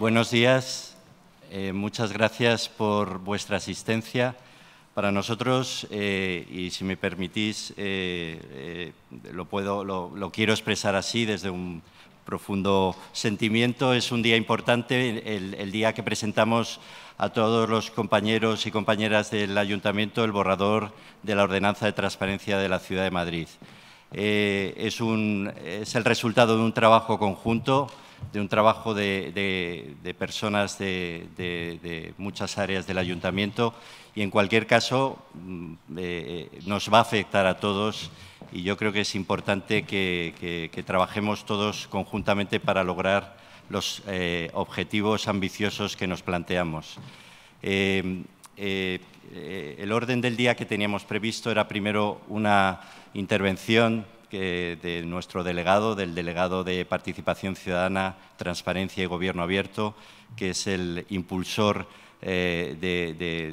Buenos días. Eh, muchas gracias por vuestra asistencia. Para nosotros, eh, y si me permitís, eh, lo, puedo, lo, quiero expresar así desde un profundo sentimiento. Es un día importante, el, día que presentamos a todos los compañeros y compañeras del Ayuntamiento el borrador de la Ordenanza de Transparencia de la Ciudad de Madrid. es, el resultado de un trabajo conjunto de un trabajo de, personas de, muchas áreas del ayuntamiento y en cualquier caso mm, eh, eh, nos va a afectar a todos y yo creo que es importante que, trabajemos todos conjuntamente para lograr los eh, objetivos ambiciosos que nos planteamos. el orden del día que teníamos previsto era primero una intervención de nuestro delegado, del delegado de Participación Ciudadana, Transparencia y Gobierno Abierto, que es el impulsor eh,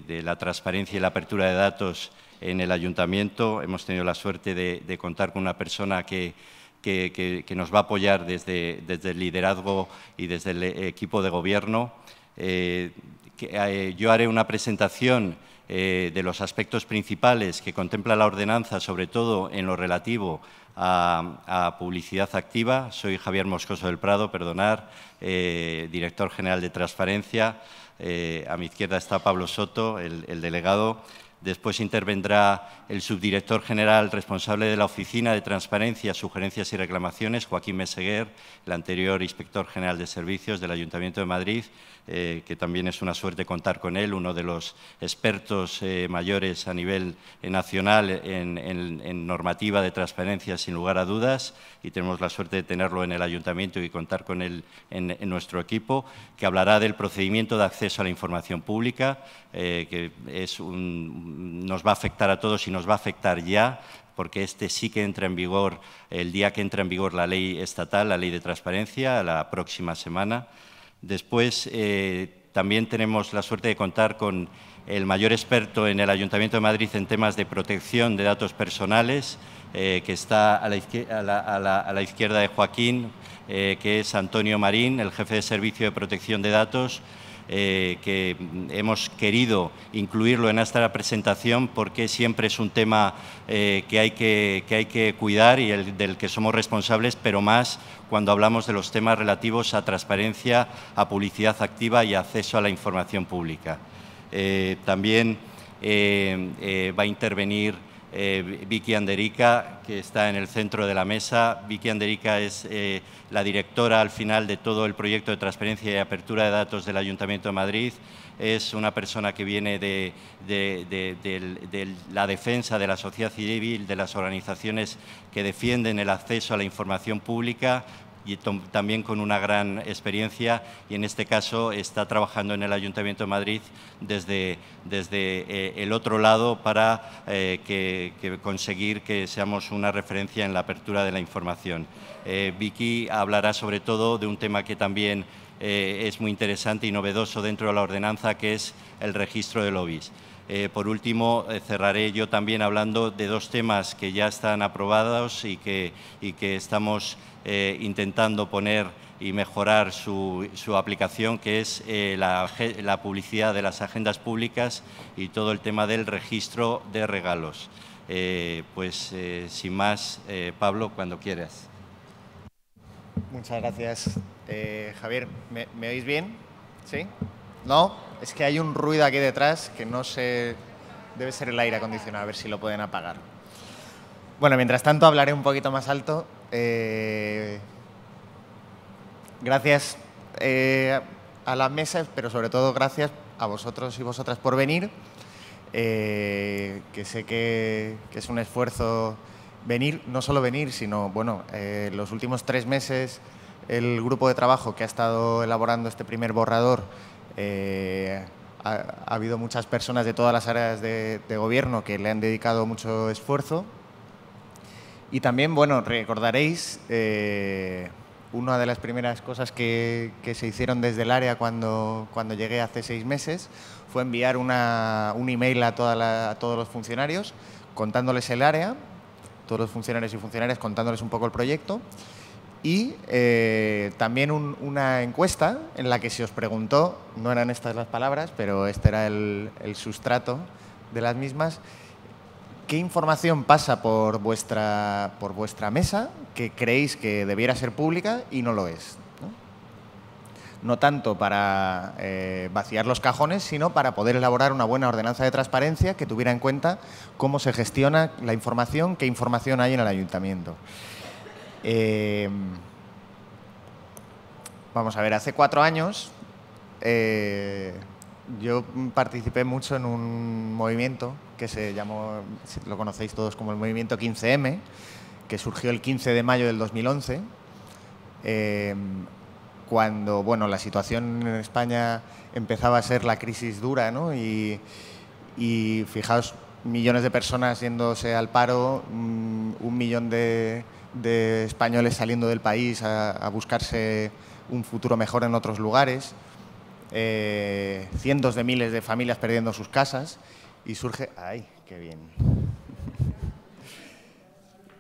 de, la transparencia y la apertura de datos en el ayuntamiento. Hemos tenido la suerte de, contar con una persona que, que, nos va a apoyar desde, desde el liderazgo y desde el equipo de gobierno. Eh, que, eh, yo haré una presentación de los aspectos principales que contempla la ordenanza, sobre todo en lo relativo a, Publicidad Activa. Soy Javier Moscoso del Prado, perdonar, eh, director general de Transparencia. Eh, a mi izquierda está Pablo Soto, el, el delegado. Después intervendrá el subdirector general responsable de la Oficina de Transparencia, Sugerencias y Reclamaciones, Joaquín Meseguer, el anterior inspector general de servicios del Ayuntamiento de Madrid, eh, que también es una suerte contar con él, uno de los expertos eh, mayores a nivel eh, nacional en, normativa de transparencia, sin lugar a dudas, y tenemos la suerte de tenerlo en el ayuntamiento y contar con él en, nuestro equipo, que hablará del procedimiento de acceso a la información pública, que nos va a afectar a todos y nos va a afectar ya porque este sí que entra en vigor el día que entra en vigor la ley estatal, la ley de transparencia, la próxima semana. Después eh, también tenemos la suerte de contar con el mayor experto en el Ayuntamiento de Madrid en temas de protección de datos personales, eh, que está a la, izquierda, de Joaquín, eh, que es Antonio Marín, el jefe de Servicio de Protección de Datos, eh, que hemos querido incluirlo en esta presentación porque siempre es un tema eh, que, hay que, hay que cuidar y el, del que somos responsables, pero más cuando hablamos de los temas relativos a transparencia, a publicidad activa y acceso a la información pública. Eh, también va a intervenir eh, Vicky Anderica, que está en el centro de la mesa. Vicky Anderica es eh, la directora al final de todo el proyecto de transparencia y apertura de datos del Ayuntamiento de Madrid. Es una persona que viene de la defensa de la sociedad civil, de las organizaciones que defienden el acceso a la información pública, y también con una gran experiencia y en este caso está trabajando en el Ayuntamiento de Madrid desde, desde eh, el otro lado para eh, que, conseguir que seamos una referencia en la apertura de la información. Eh, Vicky hablará sobre todo de un tema que también es muy interesante y novedoso dentro de la ordenanza, que es el registro de lobbies. por último, cerraré yo también hablando de dos temas que ya están aprobados y que, y que estamos eh, intentando poner y mejorar su, aplicación, que es eh, la, publicidad de las agendas públicas y todo el tema del registro de regalos. Eh, pues sin más, Pablo, cuando quieras. Muchas gracias, Javier. ¿Me, ¿Me oís bien? ¿Sí? ¿No? Es que hay un ruido aquí detrás que no sé... Debe ser el aire acondicionado, a ver si lo pueden apagar. Bueno, mientras tanto hablaré un poquito más alto eh, gracias eh, a las mesa, pero sobre todo gracias a vosotros y vosotras por venir, eh, que sé que, es un esfuerzo venir, no solo venir, sino, bueno, los últimos tres meses el grupo de trabajo que ha estado elaborando este primer borrador ha, habido muchas personas de todas las áreas de gobierno que le han dedicado mucho esfuerzo y también, bueno, recordaréis eh, una de las primeras cosas que, se hicieron desde el área cuando, cuando llegué hace seis meses fue enviar un email a, a todos los funcionarios contándoles el área, todos los funcionarios y funcionarias contándoles un poco el proyecto y eh, también una encuesta en la que se os preguntó, no eran estas las palabras, pero este era el sustrato de las mismas, ¿Qué información pasa por vuestra, por vuestra mesa que creéis que debiera ser pública y no lo es? No, tanto para eh, vaciar los cajones, sino para poder elaborar una buena ordenanza de transparencia que tuviera en cuenta cómo se gestiona la información, qué información hay en el ayuntamiento. Eh, vamos a ver, hace cuatro años eh, yo participé mucho en un movimiento que se llamó, lo conocéis todos como el movimiento 15M, que surgió el 15 de mayo del 2011, eh, cuando la situación en España empezaba a ser la crisis dura ¿no? y, fijaos, millones de personas yéndose al paro, mm, un millón de, españoles saliendo del país a buscarse un futuro mejor en otros lugares. Eh, cientos de miles de familias perdiendo sus casas y surge... ¡Ay, qué bien!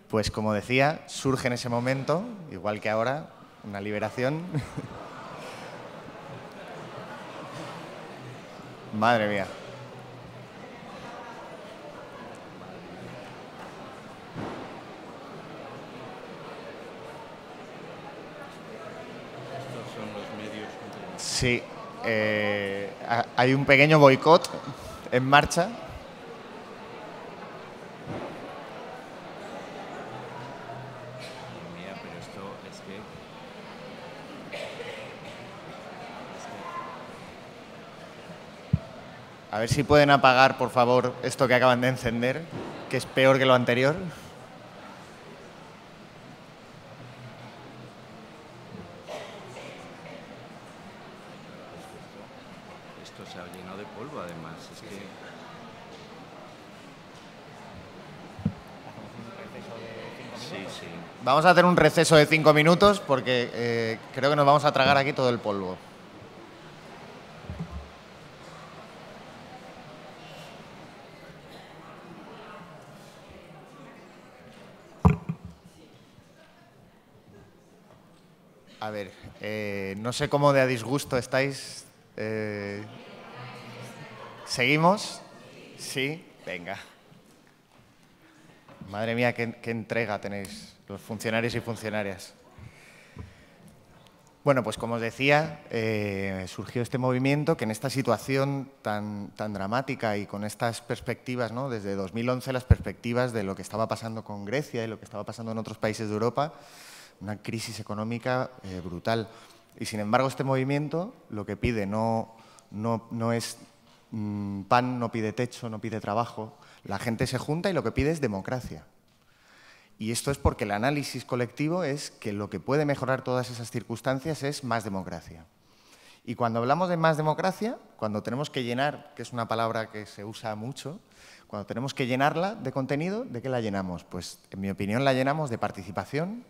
Pues como decía, surge en ese momento, igual que ahora, una liberación. Madre mía. Sí, eh, hay un pequeño boicot en marcha. A ver si pueden apagar, por favor, esto que acaban de encender, que es peor que lo anterior. Vamos a hacer un receso de cinco minutos porque eh, creo que nos vamos a tragar aquí todo el polvo. A ver, eh, no sé cómo de a disgusto estáis. Eh, ¿Seguimos? Sí, venga. Madre mía, qué entrega tenéis los funcionarios y funcionarias. Bueno, pues como os decía, eh, surgió este movimiento que en esta situación tan, tan dramática y con estas perspectivas, desde 2011 las perspectivas de lo que estaba pasando con Grecia y lo que estaba pasando en otros países de Europa, una crisis económica eh, brutal. Y sin embargo este movimiento lo que pide no, no, es mm, pan, no pide techo, no pide trabajo. La gente se junta y lo que pide es democracia. Y esto es porque el análisis colectivo es que lo que puede mejorar todas esas circunstancias es más democracia. Y cuando hablamos de más democracia, cuando tenemos que llenar, que es una palabra que se usa mucho, cuando tenemos que llenarla de contenido, ¿de qué la llenamos? Pues en mi opinión la llenamos de participación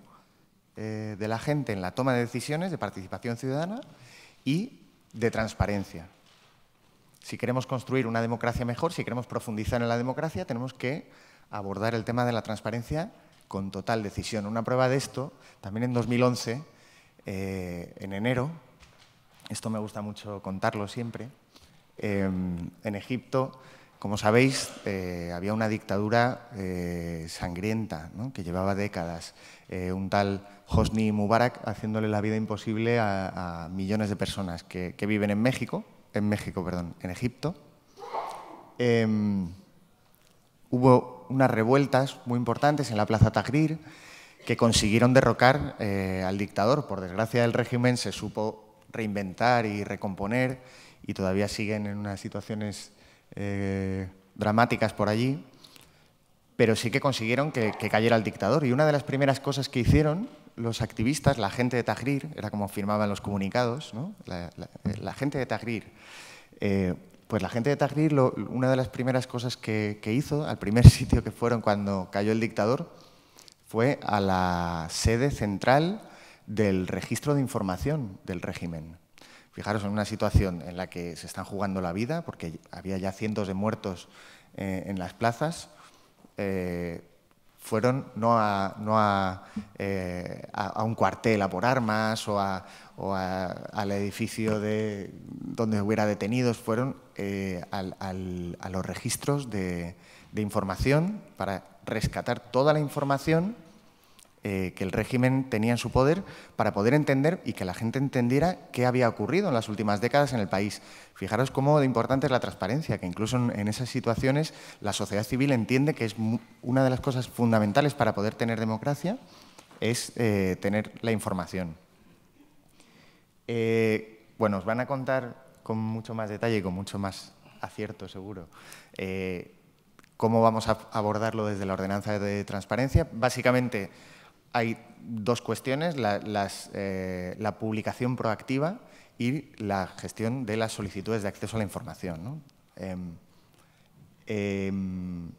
eh, de la gente en la toma de decisiones, de participación ciudadana y de transparencia. Si queremos construir una democracia mejor, si queremos profundizar en la democracia, tenemos que abordar el tema de la transparencia con total decisión. Una prueba de esto, también en 2011, eh, en enero, esto me gusta mucho contarlo siempre, eh, en Egipto, como sabéis, eh, había una dictadura sangrienta que llevaba décadas. un tal Hosni Mubarak haciéndole la vida imposible a, millones de personas que, que, viven en México, en México, perdón, en Egipto. Em, hubo unas revueltas muy importantes en la Plaza Tahrir que consiguieron derrocar eh, al dictador. Por desgracia el régimen se supo reinventar y recomponer y todavía siguen en unas situaciones eh, dramáticas por allí, pero sí que consiguieron que, cayera el dictador. Y una de las primeras cosas que hicieron los activistas, la gente de Tahrir, era como firmaban los comunicados, ¿no? la, eh, gente de Tahrir pues la gente de Tahrir, una de las primeras cosas que, hizo, al primer sitio que fueron cuando cayó el dictador, fue a la sede central del registro de información del régimen. Fijaros en una situación en la que se están jugando la vida, porque había ya cientos de muertos eh, en las plazas, eh, fueron no, a, no eh, a, un cuartel a por armas o a, o al edificio de donde hubiera detenidos, fueron eh, a los registros de, información para rescatar toda la información eh, que el régimen tenía en su poder para poder entender y que la gente entendiera qué había ocurrido en las últimas décadas en el país. Fijaros cómo de importante es la transparencia, que incluso en, esas situaciones la sociedad civil entiende que es una de las cosas fundamentales para poder tener democracia, es eh, tener la información. Eh, bueno, os van a contar con mucho más detalle y con mucho más acierto, seguro, eh, cómo vamos a abordarlo desde la ordenanza de transparencia. Básicamente hay dos cuestiones, la, eh, publicación proactiva y la gestión de las solicitudes de acceso a la información. Em, em,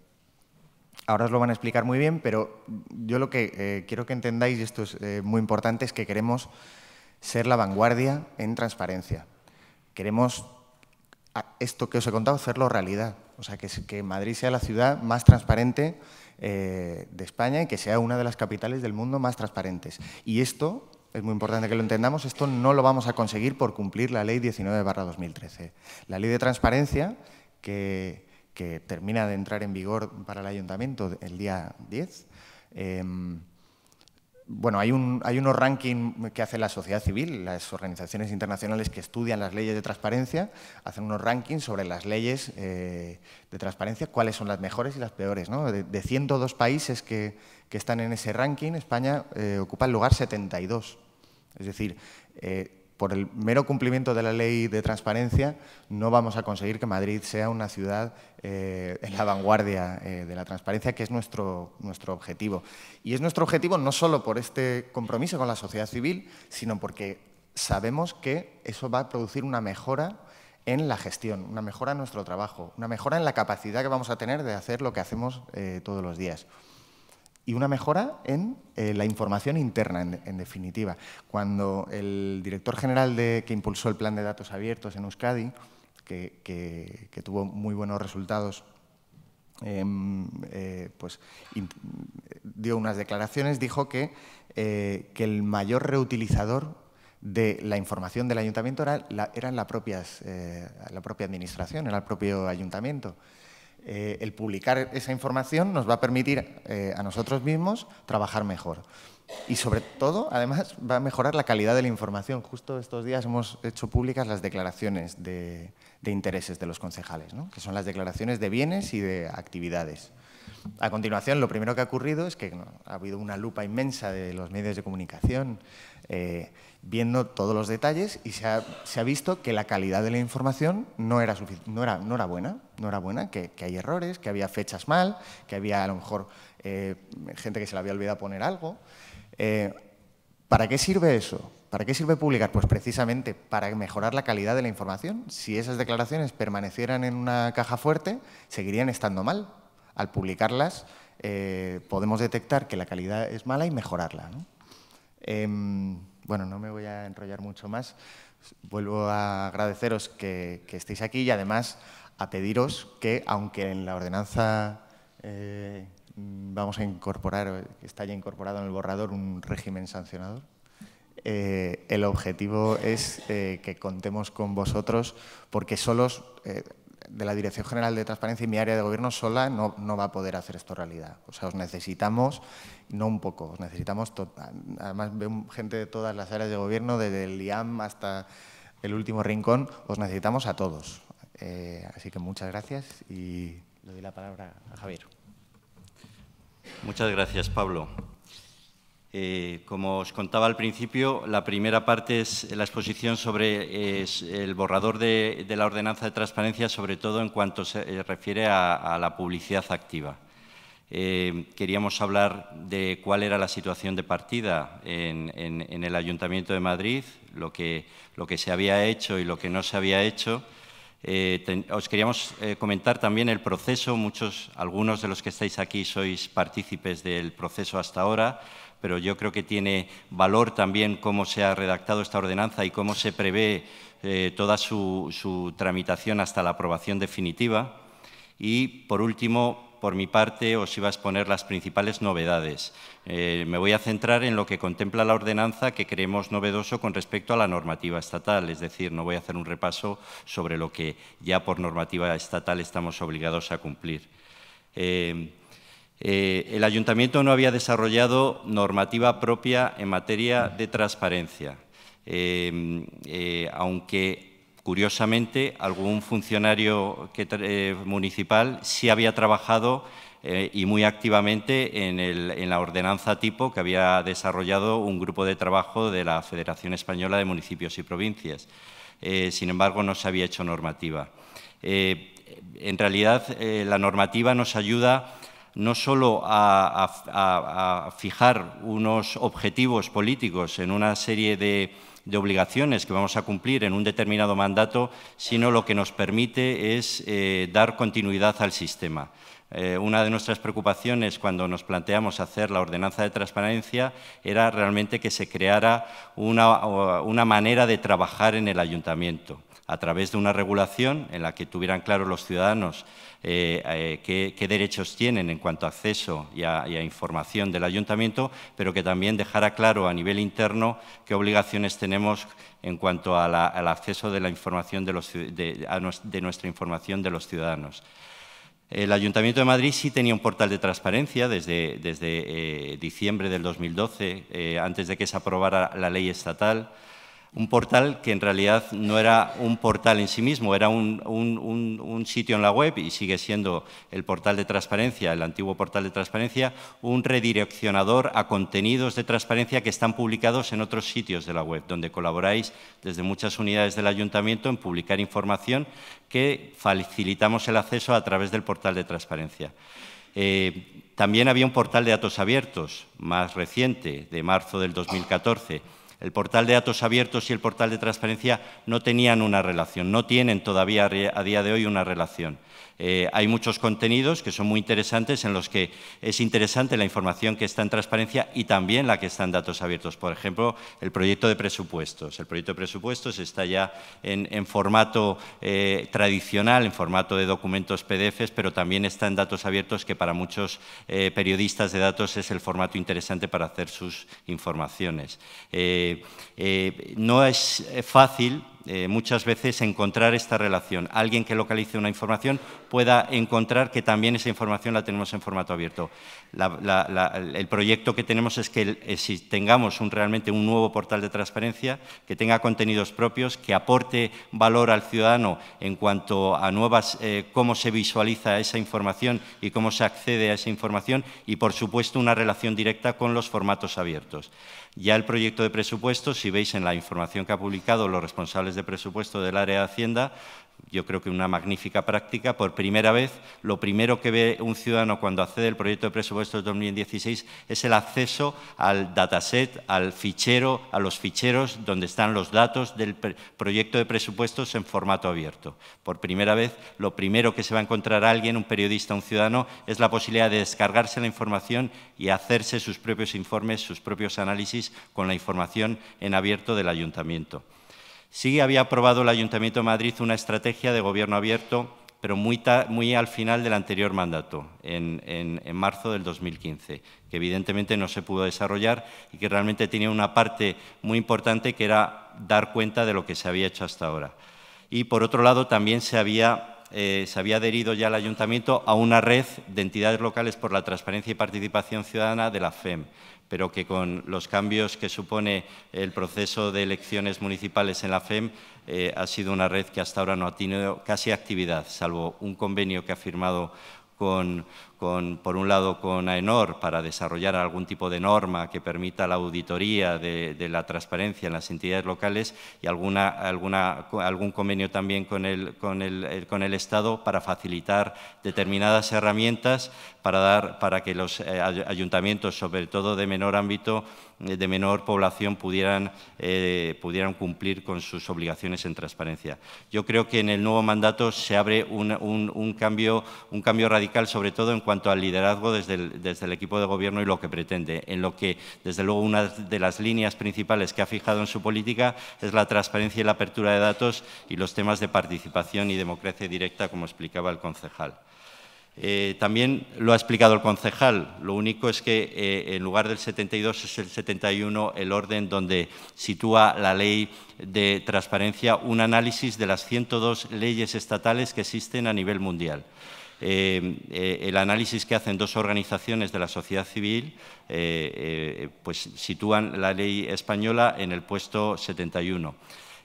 ahora os lo van a explicar muy bien, pero yo lo que quiero que entendáis, y esto es muy importante, es que queremos ser la vanguardia en transparencia. Queremos esto que os he contado, hacerlo realidad. O sea, que, Madrid sea la ciudad más transparente eh, de España y que sea una de las capitales del mundo más transparentes. Y esto, es muy importante que lo entendamos, esto no lo vamos a conseguir por cumplir la ley 19-2013. La ley de transparencia que, termina de entrar en vigor para el ayuntamiento el día 10 bueno, hay, un, hay unos rankings que hace la sociedad civil, las organizaciones internacionales que estudian las leyes de transparencia, hacen unos rankings sobre las leyes eh, de transparencia, cuáles son las mejores y las peores. ¿no? De, 102 países que, están en ese ranking, España eh, ocupa el lugar 72. Es decir, eh, por el mero cumplimiento de la ley de transparencia no vamos a conseguir que Madrid sea una ciudad eh, en la vanguardia eh, de la transparencia, que es nuestro, nuestro objetivo. Y es nuestro objetivo no solo por este compromiso con la sociedad civil, sino porque sabemos que eso va a producir una mejora en la gestión, una mejora en nuestro trabajo, una mejora en la capacidad que vamos a tener de hacer lo que hacemos eh, todos los días y una mejora en eh, la información interna, en, definitiva. Cuando el director general de, que impulsó el plan de datos abiertos en Euskadi, que, tuvo muy buenos resultados, em, eh, pues dio unas declaraciones, dijo que, eh, que, el mayor reutilizador de la información del ayuntamiento era la, propias, la propia administración, era el propio ayuntamiento. Eh, el publicar esa información nos va a permitir eh, a nosotros mismos trabajar mejor. Y sobre todo, además, va a mejorar la calidad de la información. Justo estos días hemos hecho públicas las declaraciones de, intereses de los concejales, que son las declaraciones de bienes y de actividades. A continuación, lo primero que ha ocurrido es que ha habido una lupa inmensa de los medios de comunicación eh, viendo todos los detalles y se ha, visto que la calidad de la información no era, no era buena, no era buena que, hay errores, que había fechas mal, que había a lo mejor eh, gente que se le había olvidado poner algo. Eh, ¿Para qué sirve eso? ¿Para qué sirve publicar? Pues precisamente para mejorar la calidad de la información. Si esas declaraciones permanecieran en una caja fuerte, seguirían estando mal, al publicarlas eh, podemos detectar que la calidad es mala y mejorarla. Em, bueno, no me voy a enrollar mucho más. Vuelvo a agradeceros que, estéis aquí y además a pediros que, aunque en la ordenanza eh, vamos a incorporar, que está ya incorporado en el borrador un régimen sancionador, eh, el objetivo es que contemos con vosotros porque solos de la Dirección General de Transparencia y mi área de gobierno sola no, no, va a poder hacer esto realidad. O sea, os necesitamos, no un poco, os necesitamos, además veo gente de todas las áreas de gobierno, desde el IAM hasta el último rincón, os necesitamos a todos. Eh, así que muchas gracias y le doy la palabra a Javier. Muchas gracias, Pablo. Eh, como os contaba al principio, la primera parte es la exposición sobre el borrador de, la ordenanza de transparencia, sobre todo en cuanto se eh, refiere a, la publicidad activa. Eh, queríamos hablar de cuál era la situación de partida en, el Ayuntamiento de Madrid, lo que, se había hecho y lo que no se había hecho. os queríamos comentar también el proceso. Muchos, algunos de los que estáis aquí sois partícipes del proceso hasta ahora pero yo creo que tiene valor también cómo se ha redactado esta ordenanza y cómo se prevé eh, toda su, tramitación hasta la aprobación definitiva. Y, por último, por mi parte, os iba a exponer las principales novedades. Eh, me voy a centrar en lo que contempla la ordenanza que creemos novedoso con respecto a la normativa estatal, es decir, no voy a hacer un repaso sobre lo que ya por normativa estatal estamos obligados a cumplir. Eh, eh, el ayuntamiento no había desarrollado normativa propia en materia de transparencia, eh, eh, aunque curiosamente algún funcionario municipal sí había trabajado y muy activamente en, en, la ordenanza tipo que había desarrollado un grupo de trabajo de la Federación Española de Municipios y Provincias. sin embargo, no se había hecho normativa. en realidad, la normativa nos ayuda no solo a, fijar unos objetivos políticos en una serie de, obligaciones que vamos a cumplir en un determinado mandato, sino lo que nos permite es eh, dar continuidad al sistema. Eh, una de nuestras preocupaciones cuando nos planteamos hacer la ordenanza de transparencia era realmente que se creara una manera de trabajar en el ayuntamiento a través de una regulación en la que tuvieran claro los ciudadanos eh, eh, qué, derechos tienen en cuanto a acceso y a, información del ayuntamiento, pero que también dejara claro a nivel interno qué obligaciones tenemos en cuanto al acceso de, la información de, nuestra información de los ciudadanos. El Ayuntamiento de Madrid sí tenía un portal de transparencia desde, eh, diciembre del 2012, antes de que se aprobara la ley estatal un portal que en realidad no era un portal en sí mismo, era un, sitio en la web y sigue siendo el portal de transparencia, el antiguo portal de transparencia, un redireccionador a contenidos de transparencia que están publicados en otros sitios de la web, donde colaboráis desde muchas unidades del ayuntamiento en publicar información que facilitamos el acceso a través del portal de transparencia. Eh, también había un portal de datos abiertos más reciente, de marzo del 2014 el portal de datos abiertos y el portal de transparencia no tenían una relación, no tienen todavía a día de hoy una relación. Eh, hay muchos contenidos que son muy interesantes en los que es interesante la información que está en transparencia y también la que está en datos abiertos. Por ejemplo, el proyecto de presupuestos. El proyecto de presupuestos está ya en, formato eh, tradicional, en formato de documentos PDFs, pero también está en datos abiertos que para muchos eh, periodistas de datos es el formato interesante para hacer sus informaciones. no es fácil eh, muchas veces encontrar esta relación. Alguien que localice una información pueda encontrar que también esa información la tenemos en formato abierto. el proyecto que tenemos es que eh, si tengamos realmente un nuevo portal de transparencia, que tenga contenidos propios, que aporte valor al ciudadano en cuanto a nuevas, eh, cómo se visualiza esa información y cómo se accede a esa información y, por supuesto, una relación directa con los formatos abiertos. Ya el proyecto de presupuesto, si veis en la información que ha publicado los responsables de presupuesto del área de Hacienda, yo creo que una magnífica práctica. Por primera vez, lo primero que ve un ciudadano cuando accede al proyecto de presupuestos 2016 es el acceso al dataset, al fichero, a los ficheros donde están los datos del proyecto de presupuestos en formato abierto. Por primera vez, lo primero que se va a encontrar alguien, un periodista, un ciudadano, es la posibilidad de descargarse la información y hacerse sus propios informes, sus propios análisis con la información en abierto del ayuntamiento. Sí había aprobado el Ayuntamiento de Madrid una estrategia de gobierno abierto, pero muy, al final del anterior mandato, en, marzo del 2015, que evidentemente no se pudo desarrollar y que realmente tenía una parte muy importante que era dar cuenta de lo que se había hecho hasta ahora. Y por otro lado, también se había, eh, adherido ya al Ayuntamiento a una red de entidades locales por la transparencia y participación ciudadana de la FEM, pero que con los cambios que supone el proceso de elecciones municipales en la FEM eh, ha sido una red que hasta ahora no ha tenido casi actividad, salvo un convenio que ha firmado con, por un lado con AENOR para desarrollar algún tipo de norma que permita la auditoría de, la transparencia en las entidades locales y alguna, alguna, algún convenio también con el, con, con el, Estado para facilitar determinadas herramientas para, dar, para que los eh, ayuntamientos, sobre todo de menor ámbito, eh, de menor población, pudieran, eh, pudieran cumplir con sus obligaciones en transparencia. Yo creo que en el nuevo mandato se abre un, un cambio, un cambio radical, sobre todo en cuanto al liderazgo desde el, equipo de gobierno y lo que pretende, en lo que, desde luego, una de las líneas principales que ha fijado en su política es la transparencia y la apertura de datos y los temas de participación y democracia directa, como explicaba el concejal. Eh, también lo ha explicado el concejal, lo único es que eh, en lugar del 72 es el 71 el orden donde sitúa la ley de transparencia un análisis de las 102 leyes estatales que existen a nivel mundial. Eh, eh, el análisis que hacen dos organizaciones de la sociedad civil, eh, pues sitúan la ley española en el puesto 71.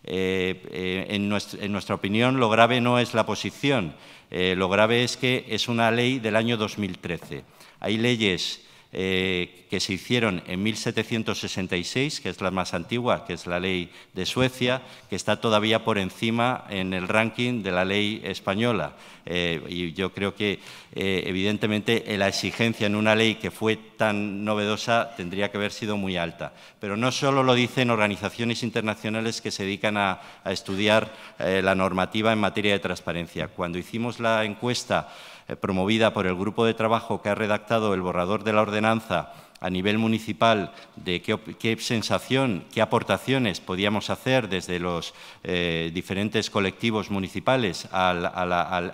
En nuestra, en, nuestra, opinión, lo grave no es la posición, lo grave es que es una ley del año 2013. Hay leyes eh, que se hicieron en 1766, que es la más antigua, que es la ley de Suecia, que está todavía por encima en el ranking de la ley española. Eh, y yo creo que, eh, evidentemente, la exigencia en una ley que fue tan novedosa tendría que haber sido muy alta. Pero no solo lo dicen organizaciones internacionales que se dedican a estudiar la normativa en materia de transparencia. Cuando hicimos la encuesta, eh, promovida por el grupo de trabajo que ha redactado el borrador de la ordenanza a nivel municipal de qué, sensación, qué aportaciones podíamos hacer desde los eh, diferentes colectivos municipales a,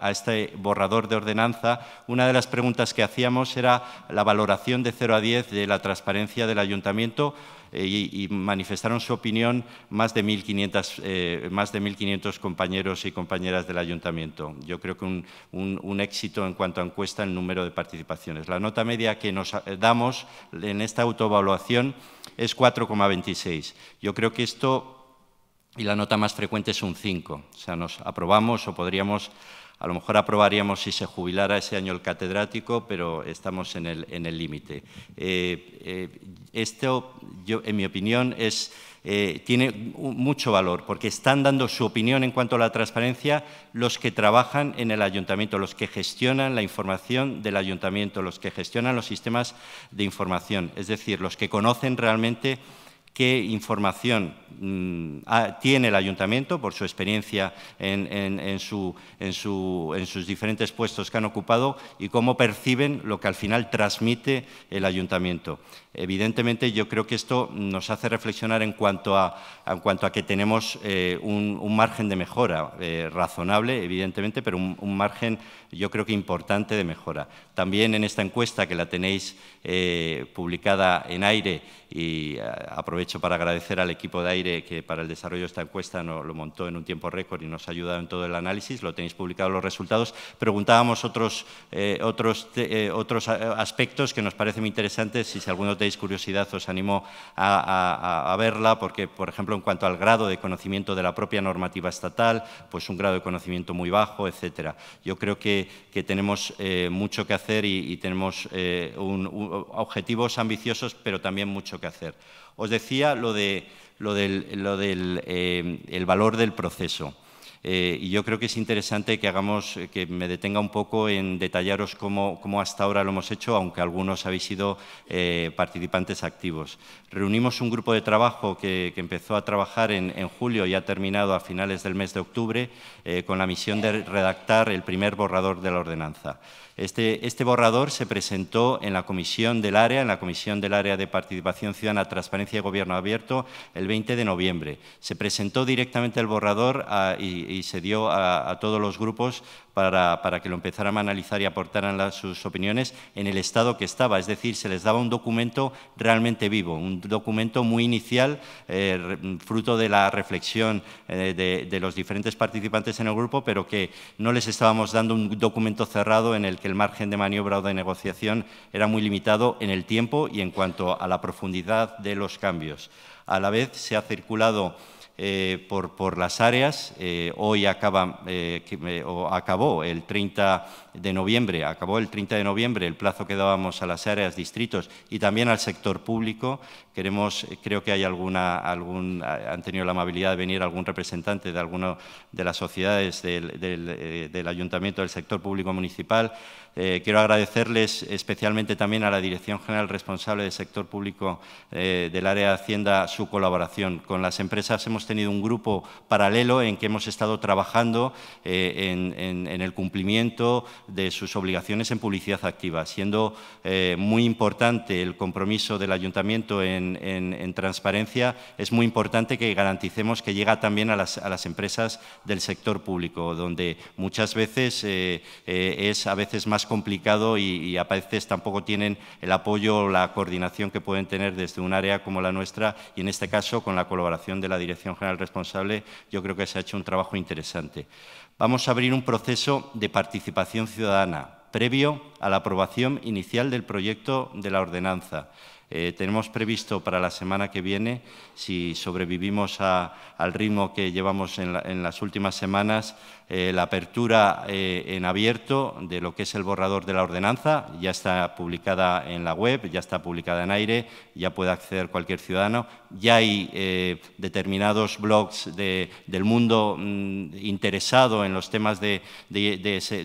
a, este borrador de ordenanza, una de las preguntas que hacíamos era la valoración de 0 a 10 de la transparencia del ayuntamiento eh, y, manifestaron su opinión más de 1.500 eh, compañeros y compañeras del ayuntamiento. Yo creo que un, un, éxito en cuanto a encuesta el número de participaciones. La nota media que nos eh, damos en esta autoevaluación es 4,26. Yo creo que esto y la nota más frecuente es un 5. O sea, nos aprobamos o podríamos a lo mejor aprobaríamos si se jubilara ese año el catedrático, pero estamos en el en límite. Eh, eh, esto, yo, en mi opinión, es, eh, tiene mucho valor, porque están dando su opinión en cuanto a la transparencia los que trabajan en el ayuntamiento, los que gestionan la información del ayuntamiento, los que gestionan los sistemas de información, es decir, los que conocen realmente qué información Mm, ah, tiene el ayuntamiento por su experiencia en, en, su, en, sus diferentes puestos que han ocupado y cómo perciben lo que al final transmite el ayuntamiento. Evidentemente, yo creo que esto nos hace reflexionar en cuanto a, en cuanto a que tenemos eh, un, margen de mejora eh, razonable, evidentemente, pero un, margen yo creo que importante de mejora. También en esta encuesta que la tenéis eh, publicada en aire y aprovecho para agradecer al equipo de aire que para el desarrollo de esta encuesta lo montó en un tiempo récord y nos ha ayudado en todo el análisis, lo tenéis publicado los resultados, preguntábamos otros, eh, eh, eh, aspectos que nos parecen interesantes y si alguno tenéis curiosidad os animo a, verla, porque, por ejemplo, en cuanto al grado de conocimiento de la propia normativa estatal, pues un grado de conocimiento muy bajo, etcétera. Yo creo que, tenemos mucho que hacer y, tenemos objetivos ambiciosos, pero también mucho que hacer. Os decía lo, de, del, eh, valor del proceso. Eh, y yo creo que es interesante que hagamos, que me detenga un poco en detallaros cómo, hasta ahora lo hemos hecho, aunque algunos habéis sido eh, participantes activos. Reunimos un grupo de trabajo que, empezó a trabajar en, julio y ha terminado a finales del mes de octubre con la misión de redactar el primer borrador de la ordenanza. Este, este, borrador se presentó en la Comisión del Área, en la Comisión del Área de Participación Ciudadana, Transparencia y Gobierno Abierto, el 20 de noviembre. Se presentó directamente el borrador ah, y, se dio a todos los grupos para, que lo empezaran a analizar y aportaran sus opiniones en el estado que estaba. Es decir, se les daba un documento realmente vivo, un documento muy inicial, eh, fruto de la reflexión eh, de, los diferentes participantes en el grupo, pero que no les estábamos dando un documento cerrado en el que el margen de maniobra o de negociación era muy limitado en el tiempo y en cuanto a la profundidad de los cambios. A la vez se ha circulado eh, por, las áreas. Eh, hoy acaba, eh, acabó el 30 de noviembre, acabó el 30 de noviembre el plazo que dábamos a las áreas, distritos y también al sector público. Queremos, creo que hay alguna, algún, han tenido la amabilidad de venir algún representante de alguna de las sociedades del ayuntamiento del sector público municipal eh, quiero agradecerles especialmente también a la Dirección General responsable del sector público eh, del área de Hacienda su colaboración. Con las empresas hemos tenido un grupo paralelo en que hemos estado trabajando eh, en, el cumplimiento de sus obligaciones en publicidad activa, siendo muy importante el compromiso del ayuntamiento en, en, transparencia. Es muy importante que garanticemos que llega también a las, a las empresas del sector público, donde muchas veces es a veces más complicado y, a veces tampoco tienen el apoyo o la coordinación que pueden tener desde un área como la nuestra y en este caso con la colaboración de la Dirección General responsable yo creo que se ha hecho un trabajo interesante. Vamos a abrir un proceso de participación ciudadana previo a la aprobación inicial del proyecto de la ordenanza. Eh, tenemos previsto para la semana que viene, si sobrevivimos al ritmo que llevamos en las últimas semanas, eh, la apertura eh, en abierto de lo que es el borrador de la ordenanza. Ya está publicada en la web, ya está publicada en aire, ya puede acceder cualquier ciudadano. Ya hay eh, determinados blogs del mundo mm, interesado en los temas de,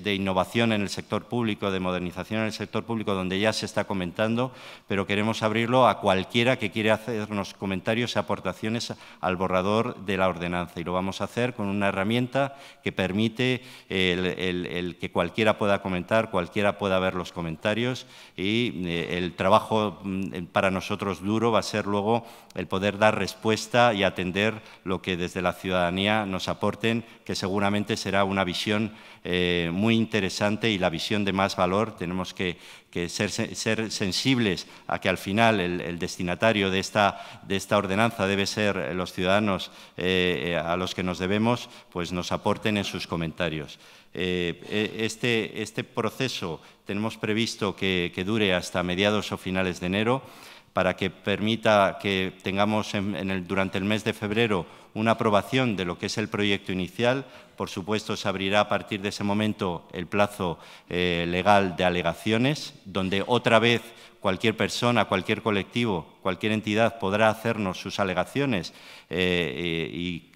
innovación en el sector público, de modernización en el sector público, donde ya se está comentando, pero queremos abrirlo a cualquiera que quiera hacernos comentarios y aportaciones al borrador de la ordenanza. Y lo vamos a hacer con una herramienta que permite permite el, el, que cualquiera pueda comentar, cualquiera pueda ver los comentarios y eh, el trabajo mm, eh, para nosotros duro va a ser luego el poder dar respuesta y atender lo que desde la ciudadanía nos aporten, que seguramente será una visión eh, muy interesante y la visión de más valor. Tenemos que, ser, sensibles a que al final el, destinatario de esta, ordenanza debe ser los ciudadanos eh, eh, a los que nos debemos, pues nos aporten en sus comentarios. Este, este, proceso tenemos previsto que, dure hasta mediados o finales de enero para que permita que tengamos durante el mes de febrero una aprobación de lo que es el proyecto inicial, por supuesto, se abrirá a partir de ese momento el plazo eh, legal de alegaciones, donde otra vez cualquier persona, cualquier colectivo, cualquier entidad podrá hacernos sus alegaciones eh, y,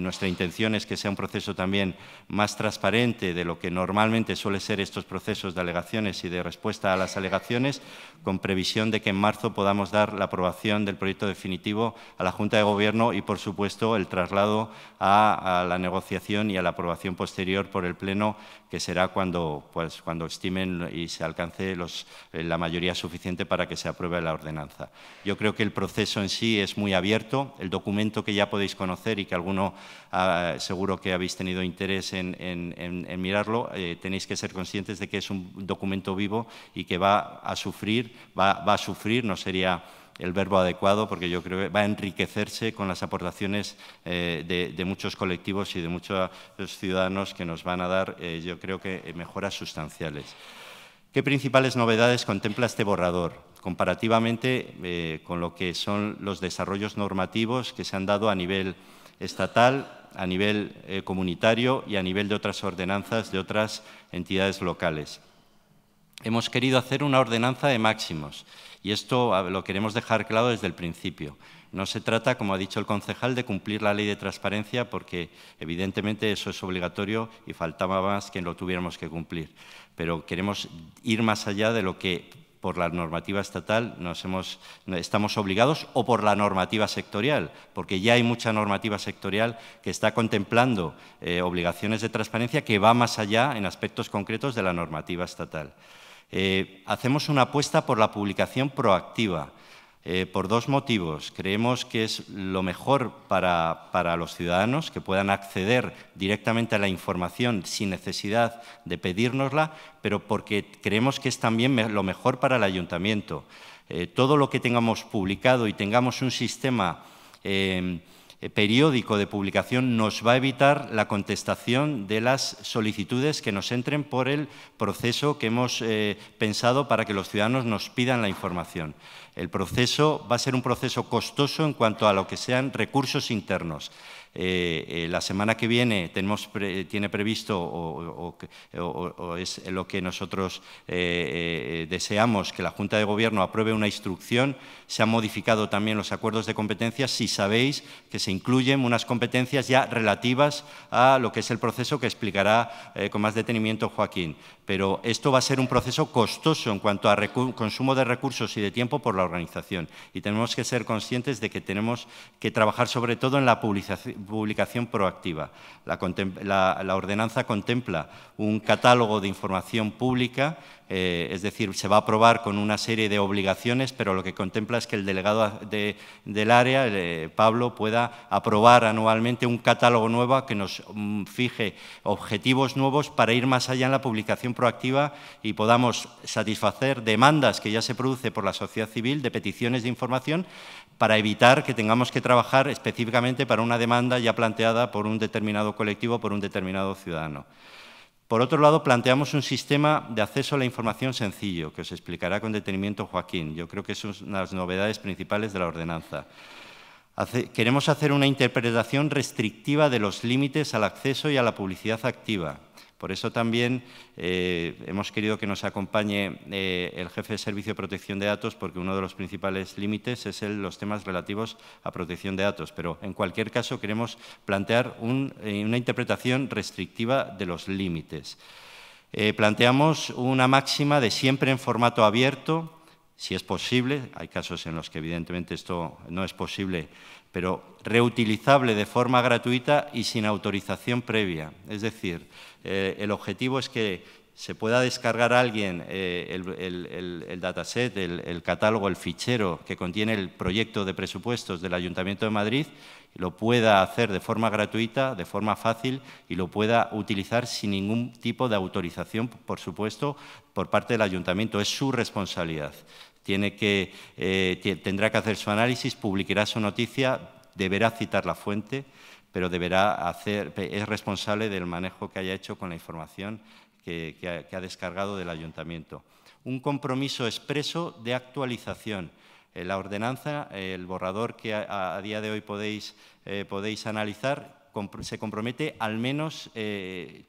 nuestra intención es que sea un proceso también más transparente de lo que normalmente suele ser estos procesos de alegaciones y de respuesta a las alegaciones, con previsión de que en marzo podamos dar la aprobación del proyecto definitivo a la Junta de Gobierno y, por supuesto, el traslado a la negociación y a la aprobación posterior por el Pleno, que será cuando, pues, cuando estimen y se alcance eh, la mayoría suficiente para que se apruebe la ordenanza. Yo creo que el proceso en sí es muy abierto. El documento que ya podéis conocer y que alguno ah, seguro que habéis tenido interés en, mirarlo, eh, tenéis que ser conscientes de que es un documento vivo y que va a sufrir, va a sufrir, no sería el verbo adecuado porque yo creo que va a enriquecerse con las aportaciones eh, de, muchos colectivos y de muchos ciudadanos que nos van a dar, eh, yo creo que, eh, mejoras sustanciales. ¿Qué principales novedades contempla este borrador? comparativamente con lo que son los desarrollos normativos que se han dado a nivel estatal, a nivel comunitario y a nivel de otras ordenanzas de otras entidades locales. Hemos querido hacer una ordenanza de máximos y esto lo queremos dejar claro desde el principio. No se trata, como ha dicho el concejal, de cumplir la ley de transparencia, porque evidentemente eso es obligatorio y faltaba más que lo tuviéramos que cumplir. Pero queremos ir más allá de lo que por la normativa estatal nos hemos, estamos obligados o por la normativa sectorial, porque ya hay mucha normativa sectorial que está contemplando eh, obligaciones de transparencia que va más allá en aspectos concretos de la normativa estatal. Eh, hacemos una apuesta por la publicación proactiva, eh, por dos motivos. Creemos que es lo mejor para, para, los ciudadanos, que puedan acceder directamente a la información sin necesidad de pedírnosla, pero porque creemos que es también lo mejor para el ayuntamiento. Eh, todo lo que tengamos publicado y tengamos un sistema... Eh, periódico de publicación nos va a evitar la contestación de las solicitudes que nos entren por el proceso que hemos eh, pensado para que los ciudadanos nos pidan la información. El proceso va a ser un proceso costoso en cuanto a lo que sean recursos internos. Eh, eh, la semana que viene tiene previsto, o, es lo que nosotros eh, deseamos, que la Junta de Gobierno apruebe una instrucción. Se han modificado también los acuerdos de competencias, si sabéis que se incluyen unas competencias ya relativas a lo que es el proceso que explicará con más detenimiento Joaquín pero esto va a ser un proceso costoso en cuanto a consumo de recursos y de tiempo por la organización. Y tenemos que ser conscientes de que tenemos que trabajar sobre todo en la publicación proactiva. La, ordenanza contempla un catálogo de información pública eh, es decir, se va a aprobar con una serie de obligaciones, pero lo que contempla es que el delegado del área, eh, Pablo, pueda aprobar anualmente un catálogo nuevo que nos mm, fije objetivos nuevos para ir más allá en la publicación proactiva y podamos satisfacer demandas que ya se produce por la sociedad civil de peticiones de información para evitar que tengamos que trabajar específicamente para una demanda ya planteada por un determinado colectivo, por un determinado ciudadano. Por otro lado, planteamos un sistema de acceso a la información sencillo, que os explicará con detenimiento Joaquín. Yo creo que es una de las novedades principales de la ordenanza. queremos hacer una interpretación restrictiva de los límites al acceso y a la publicidad activa, por eso también eh, hemos querido que nos acompañe eh, el jefe de Servicio de Protección de Datos, porque uno de los principales límites es los temas relativos a protección de datos. Pero en cualquier caso queremos plantear eh, una interpretación restrictiva de los límites. planteamos una máxima de siempre en formato abierto, si es posible, hay casos en los que evidentemente esto no es posible, pero reutilizable de forma gratuita y sin autorización previa. Es decir, eh, el objetivo es que se pueda descargar alguien eh, el, dataset, el, catálogo, el fichero que contiene el proyecto de presupuestos del Ayuntamiento de Madrid, lo pueda hacer de forma gratuita, de forma fácil y lo pueda utilizar sin ningún tipo de autorización, por supuesto, por parte del Ayuntamiento. Es su responsabilidad. Eh, tendrá que hacer su análisis, publicará su noticia, deberá citar la fuente pero deberá hacer, es responsable del manejo que haya hecho con la información que, ha, descargado del ayuntamiento. Un compromiso expreso de actualización eh, la ordenanza, eh, el borrador que a, día de hoy podéis, eh, podéis analizar, se compromete al menos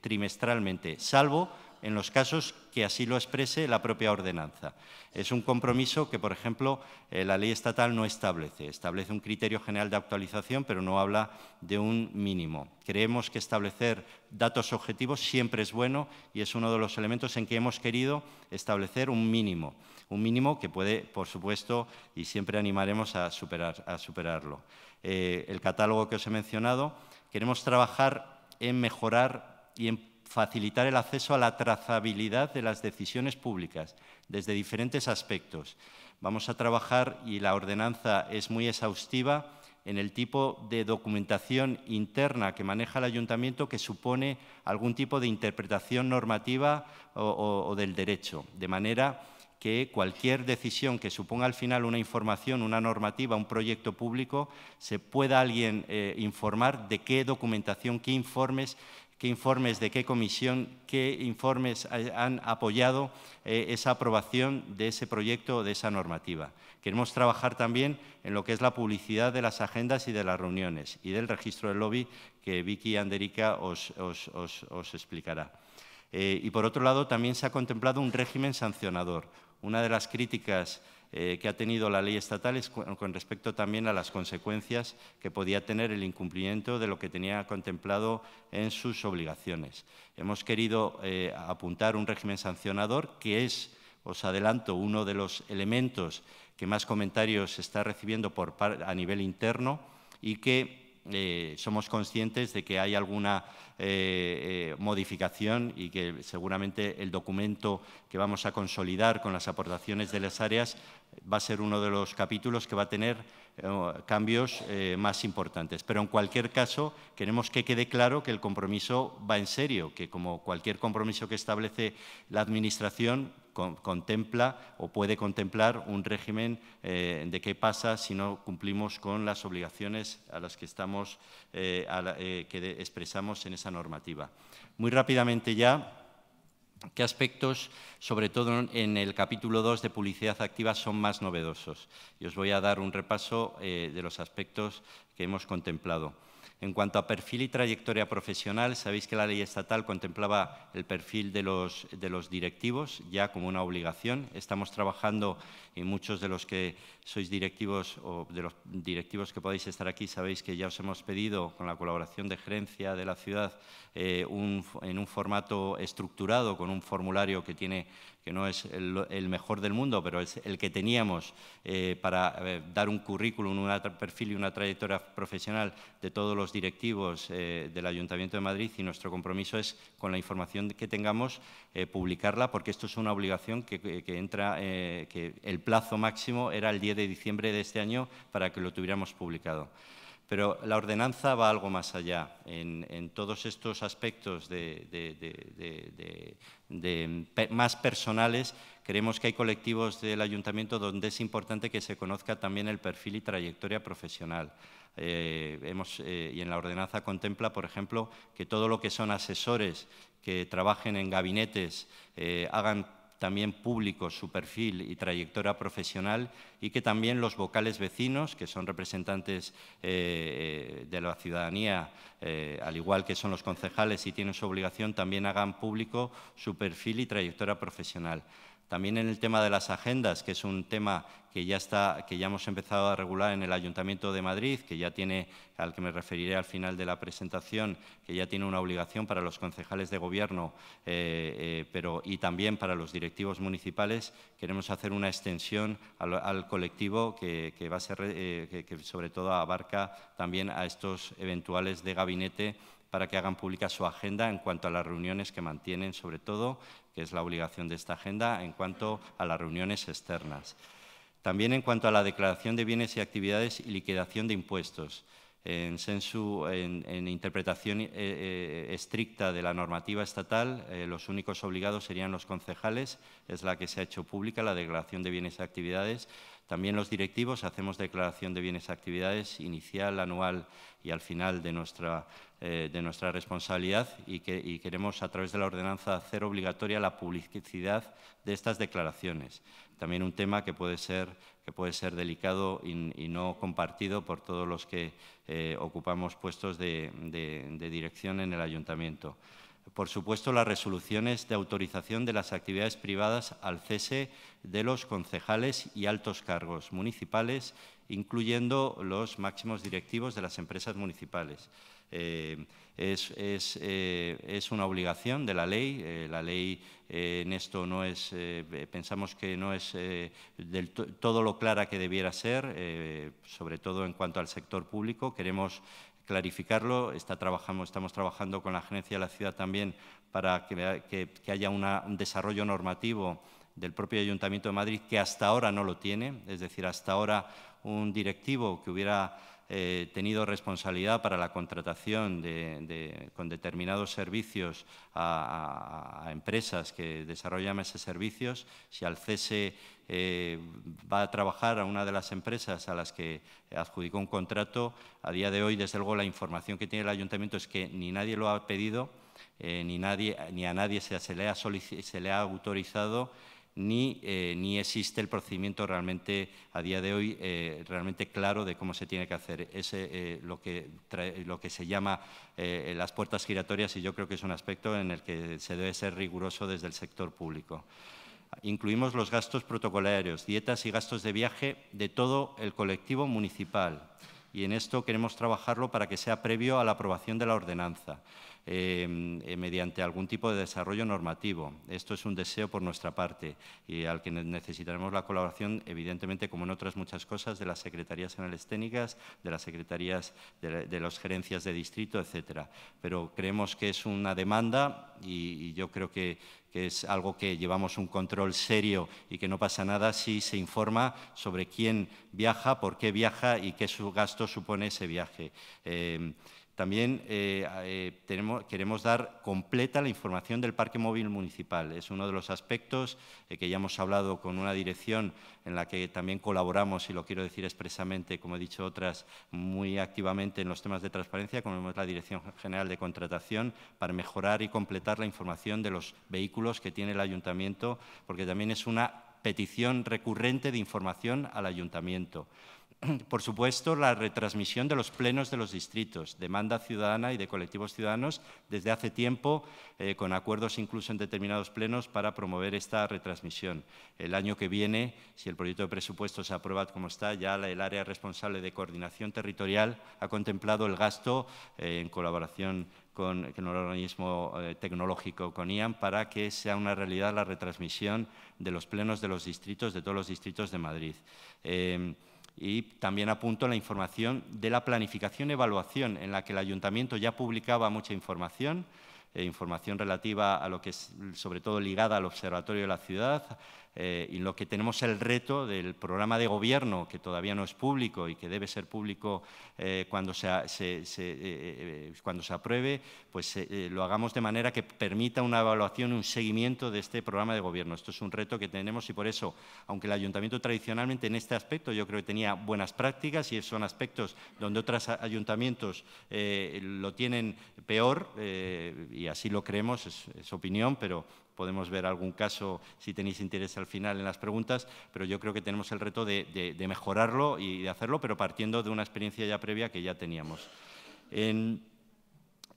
trimestralmente, salvo en los casos que así lo exprese la propia ordenanza. Es un compromiso que, por ejemplo, eh, la ley estatal no establece. Establece un criterio general de actualización, pero no habla de un mínimo. Creemos que establecer datos objetivos siempre es bueno y es uno de los elementos en que hemos querido establecer un mínimo. Un mínimo que puede, por supuesto, y siempre animaremos a, superar, a superarlo. Eh, el catálogo que os he mencionado, queremos trabajar en mejorar y en facilitar el acceso a la trazabilidad de las decisiones públicas desde diferentes aspectos. Vamos a trabajar, y la ordenanza es muy exhaustiva, en el tipo de documentación interna que maneja el ayuntamiento que supone algún tipo de interpretación normativa o, del derecho, de manera que cualquier decisión que suponga al final una información, una normativa, un proyecto público, se pueda alguien eh, informar de qué documentación, qué informes qué informes de qué comisión, qué informes han apoyado eh, esa aprobación de ese proyecto, de esa normativa. Queremos trabajar también en lo que es la publicidad de las agendas y de las reuniones y del registro del lobby que Vicky Anderica os, explicará. Eh, y por otro lado, también se ha contemplado un régimen sancionador. Una de las críticas eh, que ha tenido la ley estatal con respecto también a las consecuencias que podía tener el incumplimiento de lo que tenía contemplado en sus obligaciones. Hemos querido eh, apuntar un régimen sancionador que es, os adelanto, uno de los elementos que más comentarios está recibiendo por a nivel interno y que eh, somos conscientes de que hay alguna eh, eh, modificación y que seguramente el documento que vamos a consolidar con las aportaciones de las áreas va a ser uno de los capítulos que va a tener cambios más importantes. Pero en cualquier caso, queremos que quede claro que el compromiso va en serio, que como cualquier compromiso que establece la Administración, contempla o puede contemplar un régimen eh, de qué pasa si no cumplimos con las obligaciones a las que, estamos, eh, eh, que expresamos en esa normativa. Muy rápidamente ya, ¿Qué aspectos, sobre todo en el capítulo 2 de publicidad activa, son más novedosos? Y os voy a dar un repaso de los aspectos que hemos contemplado. En cuanto a perfil y trayectoria profesional, sabéis que la ley estatal contemplaba el perfil de los, directivos ya como una obligación. Estamos trabajando, y muchos de los que sois directivos o de los directivos que podéis estar aquí, sabéis que ya os hemos pedido, con la colaboración de gerencia de la ciudad, eh, en un formato estructurado, con un formulario que tiene que no es el, mejor del mundo, pero es el que teníamos eh, para eh, dar un currículum, un perfil y una trayectoria profesional de todos los directivos eh, del Ayuntamiento de Madrid y nuestro compromiso es con la información que tengamos publicarla porque esto es una obligación que, que entra, que el plazo máximo era el 10 de diciembre de este año para que lo tuviéramos publicado. Pero la ordenanza va algo más allá. En, todos estos aspectos más personales, creemos que hay colectivos del ayuntamiento donde es importante que se conozca también el perfil y trayectoria profesional. Eh, eh, y en la ordenanza contempla, por ejemplo, que todo lo que son asesores que trabajen en gabinetes eh, hagan también público su perfil y trayectoria profesional y que también los vocales vecinos, que son representantes eh, eh, de la ciudadanía, eh, al igual que son los concejales y tienen su obligación, también hagan público su perfil y trayectoria profesional. También en el tema de las agendas, que es un tema que ya, está, que ya hemos empezado a regular en el Ayuntamiento de Madrid, que ya tiene, al que me referiré al final de la presentación, que ya tiene una obligación para los concejales de Gobierno eh, eh, pero, y también para los directivos municipales, queremos hacer una extensión al, colectivo que, va a ser, eh, que sobre todo abarca también a estos eventuales de gabinete para que hagan pública su agenda en cuanto a las reuniones que mantienen, sobre todo que es la obligación de esta agenda en cuanto a las reuniones externas. También en cuanto a la declaración de bienes y actividades y liquidación de impuestos. En, en, interpretación eh, eh, estricta de la normativa estatal, eh, los únicos obligados serían los concejales. Es la que se ha hecho pública, la declaración de bienes y actividades también los directivos hacemos declaración de bienes y actividades inicial, anual y al final de nuestra, eh, responsabilidad y, queremos a través de la ordenanza hacer obligatoria la publicidad de estas declaraciones. También un tema que puede ser que puede ser delicado y, no compartido por todos los que eh, ocupamos puestos de, dirección en el ayuntamiento por supuesto, las resoluciones de autorización de las actividades privadas al cese de los concejales y altos cargos municipales, incluyendo los máximos directivos de las empresas municipales. Eh, eh, es, una obligación de la ley. Eh, la ley en esto no es, pensamos que no es todo lo clara que debiera ser, sobre todo en cuanto al sector público. Queremos clarificarlo. Está, estamos trabajando con la Agencia de la Ciudad también para que, que, haya un desarrollo normativo del propio Ayuntamiento de Madrid que hasta ahora no lo tiene, es decir, hasta ahora un directivo que hubiera eh, tenido responsabilidad para la contratación con determinados servicios a, a, empresas que desarrollan esos servicios, si al cese eh, va a trabajar a una de las empresas a las que adjudicó un contrato. A día de hoy, desde luego, la información que tiene el ayuntamiento es que ni nadie lo ha pedido, eh, ni, a nadie se, se, le ha autorizado, eh, ni, existe el procedimiento realmente, a día de hoy, realmente claro de cómo se tiene que hacer. Es lo que se llama las puertas giratorias y yo creo que es un aspecto en el que se debe ser riguroso desde el sector público. Incluimos los gastos protocolarios, dietas y gastos de viaje de todo el colectivo municipal. Y en esto queremos trabajarlo para que sea previo a la aprobación de la ordenanza. Em, eh, mediante algún tipo de desarrollo normativo. Esto es un deseo por nuestra parte y al que necesitaremos la colaboración, evidentemente, como en otras muchas cosas, de las secretarías analesténicas, de las secretarías de, las gerencias de distrito, etcétera. Pero creemos que es una demanda y, yo creo que, es algo que llevamos un control serio y que no pasa nada si se informa sobre quién viaja, por qué viaja y qué su gasto supone ese viaje. Em, también eh, eh, queremos dar completa la información del parque móvil municipal. Es uno de los aspectos eh, que ya hemos hablado con una dirección en la que también colaboramos, y lo quiero decir expresamente, como he dicho otras, muy activamente en los temas de transparencia, como es la Dirección General de Contratación, para mejorar y completar la información de los vehículos que tiene el ayuntamiento, porque también es una petición recurrente de información al ayuntamiento. por supuesto, la retransmisión de los plenos de los distritos, demanda ciudadana y de colectivos ciudadanos desde hace tiempo, eh, con acuerdos incluso en determinados plenos para promover esta retransmisión. El año que viene, si el proyecto de presupuesto se aprueba como está, ya el área responsable de coordinación territorial ha contemplado el gasto eh, en colaboración con, el organismo eh, tecnológico, con IAM, para que sea una realidad la retransmisión de los plenos de los distritos, de todos los distritos de Madrid y también apunto la información de la planificación evaluación, en la que el ayuntamiento ya publicaba mucha información, eh, información relativa a lo que es sobre todo ligada al observatorio de la ciudad, eh, y lo que tenemos el reto del programa de gobierno, que todavía no es público y que debe ser público eh, cuando, se, eh, cuando se apruebe, pues lo hagamos de manera que permita una evaluación, y un seguimiento de este programa de gobierno. Esto es un reto que tenemos y por eso, aunque el ayuntamiento tradicionalmente en este aspecto yo creo que tenía buenas prácticas y son aspectos donde otros ayuntamientos lo tienen peor, y así lo creemos, es opinión, pero podemos ver algún caso si tenéis interés al final en las preguntas, pero yo creo que tenemos el reto de, mejorarlo y de hacerlo, pero partiendo de una experiencia ya previa que ya teníamos.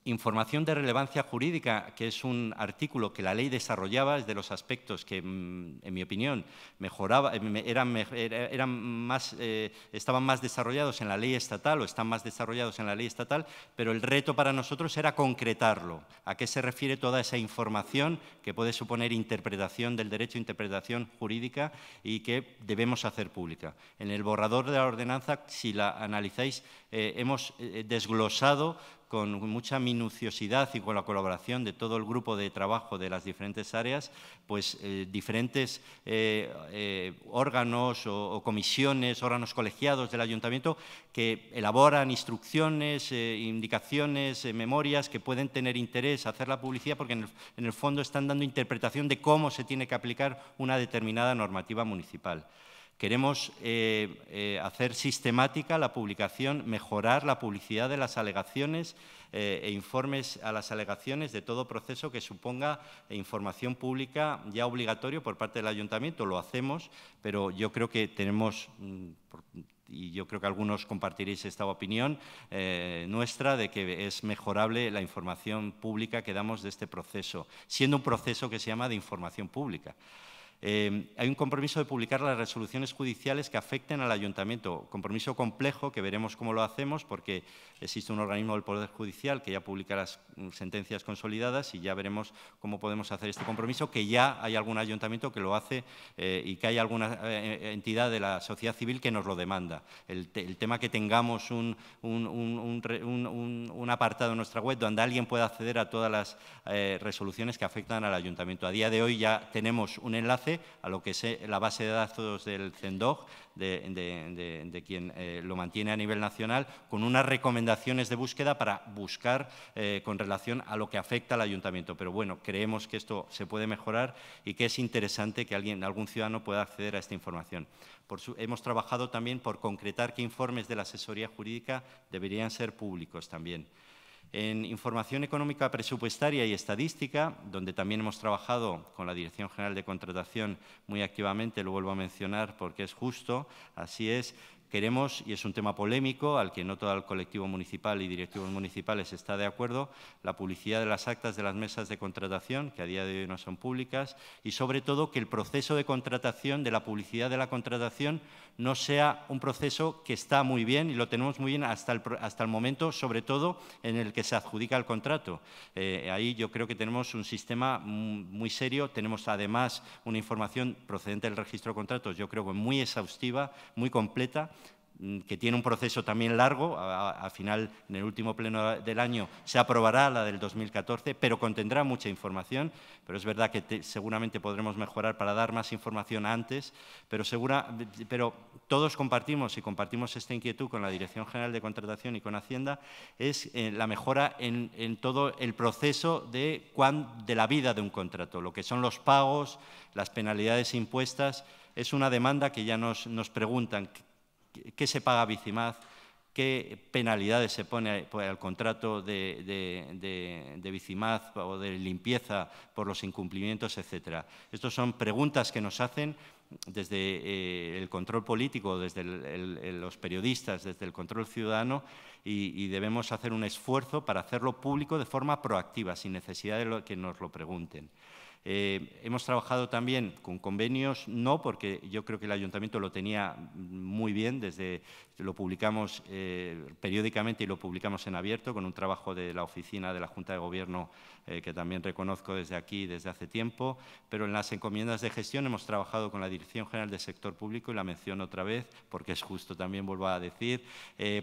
Información de relevancia jurídica, que es un artículo que la ley desarrollaba, es de los aspectos que, mm, en mi opinión, mejoraba, eh, eran, más, eh, estaban más desarrollados en la ley estatal o están más desarrollados en la ley estatal, pero el reto para nosotros era concretarlo. ¿A qué se refiere toda esa información que puede suponer interpretación del derecho, interpretación jurídica y que debemos hacer pública? En el borrador de la ordenanza, si la analizáis, eh, hemos desglosado con mucha minuciosidad y con la colaboración de todo el grupo de trabajo de las diferentes áreas, pues eh, diferentes eh, eh, órganos o, comisiones, órganos colegiados del ayuntamiento que elaboran instrucciones, indicaciones, memorias que pueden tener interés hacer la publicidad porque en el fondo están dando interpretación de cómo se tiene que aplicar una determinada normativa municipal. Queremos eh, eh, hacer sistemática la publicación, mejorar la publicidad de las alegaciones eh, e informes a las alegaciones de todo proceso que suponga información pública ya obligatorio por parte del ayuntamiento. Lo hacemos, pero yo creo que tenemos... Mm, y yo creo que algunos compartiréis esta opinión nuestra de que es mejorable la información pública que damos de este proceso, siendo un proceso que se llama de información pública. Eh, hay un compromiso de publicar las resoluciones judiciales que afecten al ayuntamiento, compromiso complejo que veremos cómo lo hacemos porque existe un organismo del Poder Judicial que ya publica las mm, sentencias consolidadas y ya veremos cómo podemos hacer este compromiso, que ya hay algún ayuntamiento que lo hace eh, y que hay alguna eh, entidad de la sociedad civil que nos lo demanda. El, tema que tengamos un, apartado en nuestra web donde alguien pueda acceder a todas las resoluciones que afectan al ayuntamiento. A día de hoy ya tenemos un enlace a lo que es eh, la base de datos del CENDOG, de, quien eh, lo mantiene a nivel nacional, con unas recomendaciones de búsqueda para buscar eh, con relación a lo que afecta al ayuntamiento. Pero bueno, creemos que esto se puede mejorar y que es interesante que algún ciudadano pueda acceder a esta información. hemos trabajado también por concretar qué informes de la asesoría jurídica deberían ser públicos también. En Información Económica Presupuestaria y Estadística, donde también hemos trabajado con la Dirección General de Contratación muy activamente, lo vuelvo a mencionar porque es justo, así es, queremos, y es un tema polémico al que no todo el colectivo municipal y directivos municipales está de acuerdo, la publicidad de las actas de las mesas de contratación, que a día de hoy no son públicas, y sobre todo que el proceso de contratación, de la publicidad de la contratación, no sea un proceso que está muy bien y lo tenemos muy bien hasta el, hasta el momento, sobre todo en el que se adjudica el contrato. Eh, ahí yo creo que tenemos un sistema muy serio, tenemos además una información procedente del registro de contratos, yo creo que muy exhaustiva, muy completa, Mm, que tiene un proceso también largo, al final, en el último pleno del año, se aprobará la del 2014, pero contendrá mucha información, pero es verdad que seguramente podremos mejorar para dar más información antes, pero, segura, pero todos compartimos y compartimos esta inquietud con la Dirección General de Contratación y con Hacienda, es eh, la mejora en, todo el proceso de, la vida de un contrato, lo que son los pagos, las penalidades impuestas, es una demanda que ya nos preguntan qué se paga a Vicimaz, qué penalidades se pone al pues, contrato de, de, o de limpieza por los incumplimientos, etcétera. Estas son preguntas que nos hacen desde eh, el control político, desde los periodistas, desde el control ciudadano y, debemos hacer un esfuerzo para hacerlo público de forma proactiva, sin necesidad de que nos lo pregunten. Eh, hemos trabajado también con convenios, no porque yo creo que el ayuntamiento lo tenía muy bien, desde lo publicamos eh, periódicamente y lo publicamos en abierto con un trabajo de la oficina de la Junta de Gobierno eh, que también reconozco desde aquí desde hace tiempo, pero en las encomiendas de gestión hemos trabajado con la Dirección General del Sector Público, y la menciono otra vez, porque es justo también, vuelvo a decir, eh,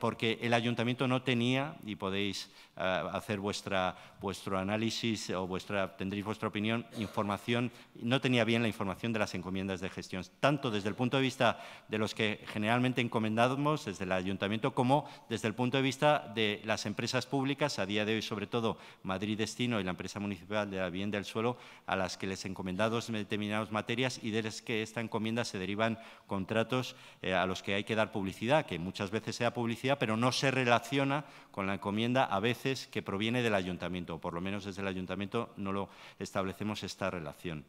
porque el ayuntamiento no tenía, y podéis eh, hacer vuestra, vuestro análisis o vuestra, tendréis vuestra opinión, información, no tenía bien la información de las encomiendas de gestión, tanto desde el punto de vista de los que generalmente encomendamos desde el ayuntamiento como desde el punto de vista de las empresas públicas, a día de hoy sobre todo Madrid Destino y la empresa municipal de la vivienda del suelo, a las que les encomendados determinadas materias y de las que esta encomienda se derivan contratos eh, a los que hay que dar publicidad, que muchas veces sea publicidad, pero no se relaciona con la encomienda a veces que proviene del ayuntamiento, o por lo menos desde el ayuntamiento no lo establecemos esta relación.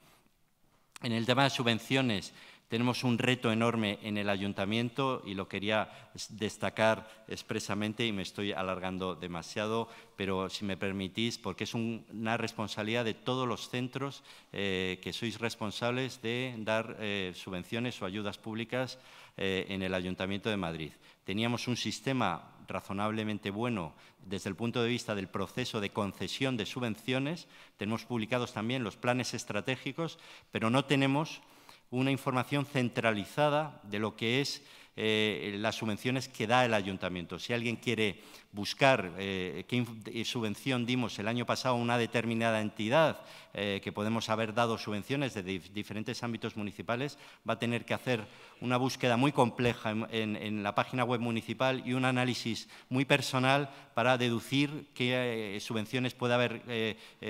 En el tema de subvenciones, tenemos un reto enorme en el ayuntamiento y lo quería destacar expresamente y me estoy alargando demasiado, pero si me permitís, porque es una responsabilidad de todos los centros eh, que sois responsables de dar eh, subvenciones o ayudas públicas eh, en el ayuntamiento de Madrid. Teníamos un sistema razonablemente bueno desde el punto de vista del proceso de concesión de subvenciones. Tenemos publicados también los planes estratégicos, pero no tenemos una información centralizada de lo que es eh, las subvenciones que da el ayuntamiento. Si alguien quiere buscar eh, qué eh, subvención dimos el año pasado a una determinada entidad eh, que podemos haber dado subvenciones de diferentes ámbitos municipales, va a tener que hacer una búsqueda muy compleja en, la página web municipal y un análisis muy personal para deducir qué subvenciones puede haber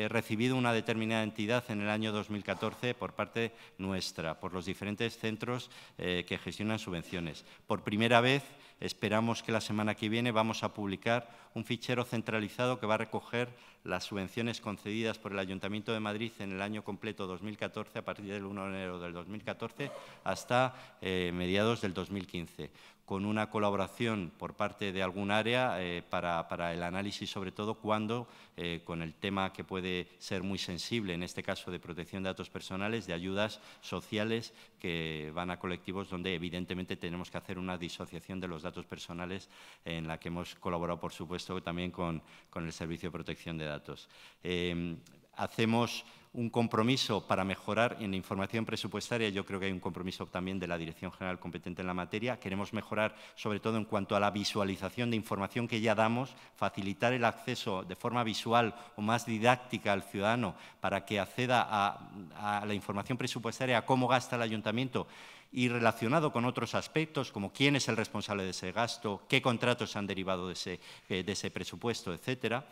recibido una determinada entidad en el año 2014 por parte nuestra, por los diferentes centros que gestionan subvenciones. Por primera vez, Esperamos que la semana que viene vamos a publicar un fichero centralizado que va a recoger las subvenciones concedidas por el Ayuntamiento de Madrid en el año completo 2014, a partir del 1 de enero del 2014 hasta eh, mediados del 2015 con una colaboración por parte de algún área eh, para, el análisis, sobre todo cuando eh, con el tema que puede ser muy sensible, en este caso de protección de datos personales, de ayudas sociales que van a colectivos donde evidentemente tenemos que hacer una disociación de los datos personales en la que hemos colaborado, por supuesto, también con, con el Servicio de Protección de Datos. Eh, hacemos un compromiso para mejorar en la información presupuestaria, yo creo que hay un compromiso también de la Dirección General competente en la materia. Queremos mejorar, sobre todo en cuanto a la visualización de información que ya damos, facilitar el acceso de forma visual o más didáctica al ciudadano para que acceda a, la información presupuestaria, a cómo gasta el ayuntamiento y relacionado con otros aspectos, como quién es el responsable de ese gasto, qué contratos han derivado de ese eh, presupuesto, etcétera.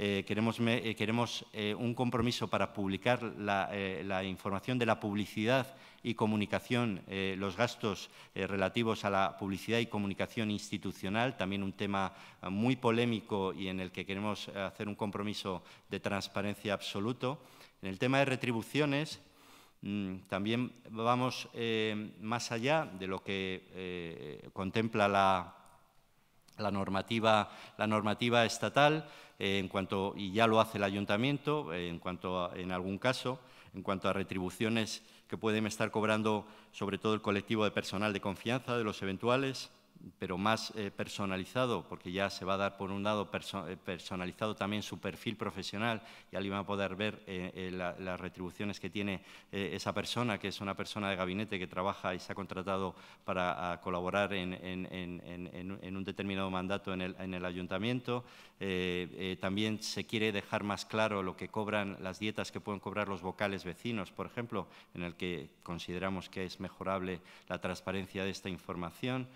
Eh, queremos, eh, queremos eh, un compromiso para publicar la, la, información de la publicidad y comunicación, los gastos relativos a la publicidad y comunicación institucional, también un tema muy polémico y en el que queremos hacer un compromiso de transparencia absoluto. En el tema de retribuciones, mm, también vamos más allá de lo que contempla la la normativa, la normativa estatal, eh, en cuanto, y ya lo hace el ayuntamiento, eh, en cuanto en algún caso, en cuanto a retribuciones que pueden estar cobrando sobre todo el colectivo de personal de confianza de los eventuales, pero más eh, personalizado, porque ya se va a dar por un lado eh, personalizado también su perfil profesional y alguien va a poder ver eh, las retribuciones que tiene esa persona, que es una persona de gabinete que trabaja y se ha contratado para colaborar en, un determinado mandato en el ayuntamiento. también se quiere dejar más claro lo que cobran las dietas que pueden cobrar los vocales vecinos, por ejemplo, en el que consideramos que es mejorable la transparencia de esta información.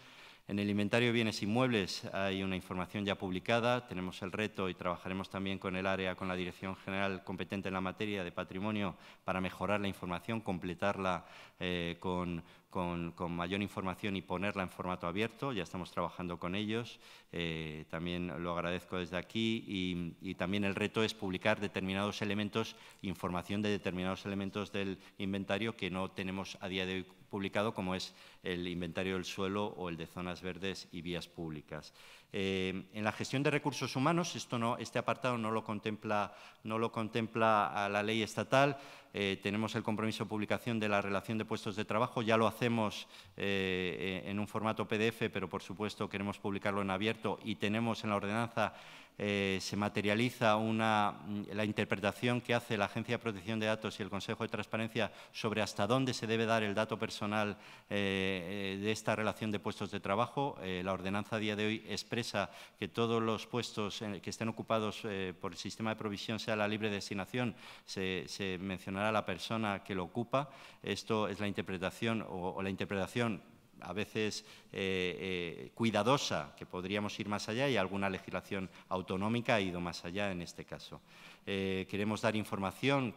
En el inventario de bienes inmuebles hay una información ya publicada, tenemos el reto y trabajaremos también con el área, con la Dirección General competente en la materia de patrimonio para mejorar la información, completarla eh, con, con, mayor información y ponerla en formato abierto. Ya estamos trabajando con ellos. Eh, también lo agradezco desde aquí. y, también el reto es publicar determinados elementos, información de determinados elementos del inventario que no tenemos a día de hoy publicado, como es el inventario del suelo o el de zonas verdes y vías públicas. Eh, en la gestión de recursos humanos, este apartado no lo contempla, la ley estatal, eh, tenemos el compromiso de publicación de la relación de puestos de trabajo, ya lo hacemos eh, en un formato PDF, pero por supuesto queremos publicarlo en abierto y tenemos en la ordenanza eh, se materializa una, mm, la interpretación que hace la Agencia de Protección de Datos y el Consejo de Transparencia sobre hasta dónde se debe dar el dato personal eh, eh, de esta relación de puestos de trabajo. la ordenanza a día de hoy expresa que todos los puestos que estén ocupados por el sistema de provisión sea la libre destinación, se, mencionará la persona que lo ocupa. Esto es la interpretación o la interpretación a veces eh, eh, cuidadosa, que podríamos ir más allá, y alguna legislación autonómica ha ido más allá en este caso. Eh, queremos dar información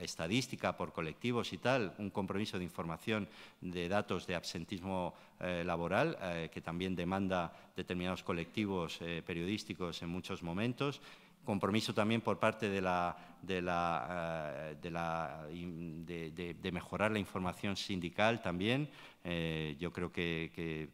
estadística por colectivos y tal, un compromiso de información de datos de absentismo laboral, que también demanda determinados colectivos periodísticos en muchos momentos. Compromiso también por parte de, mejorar la información sindical también, eh, yo, creo que,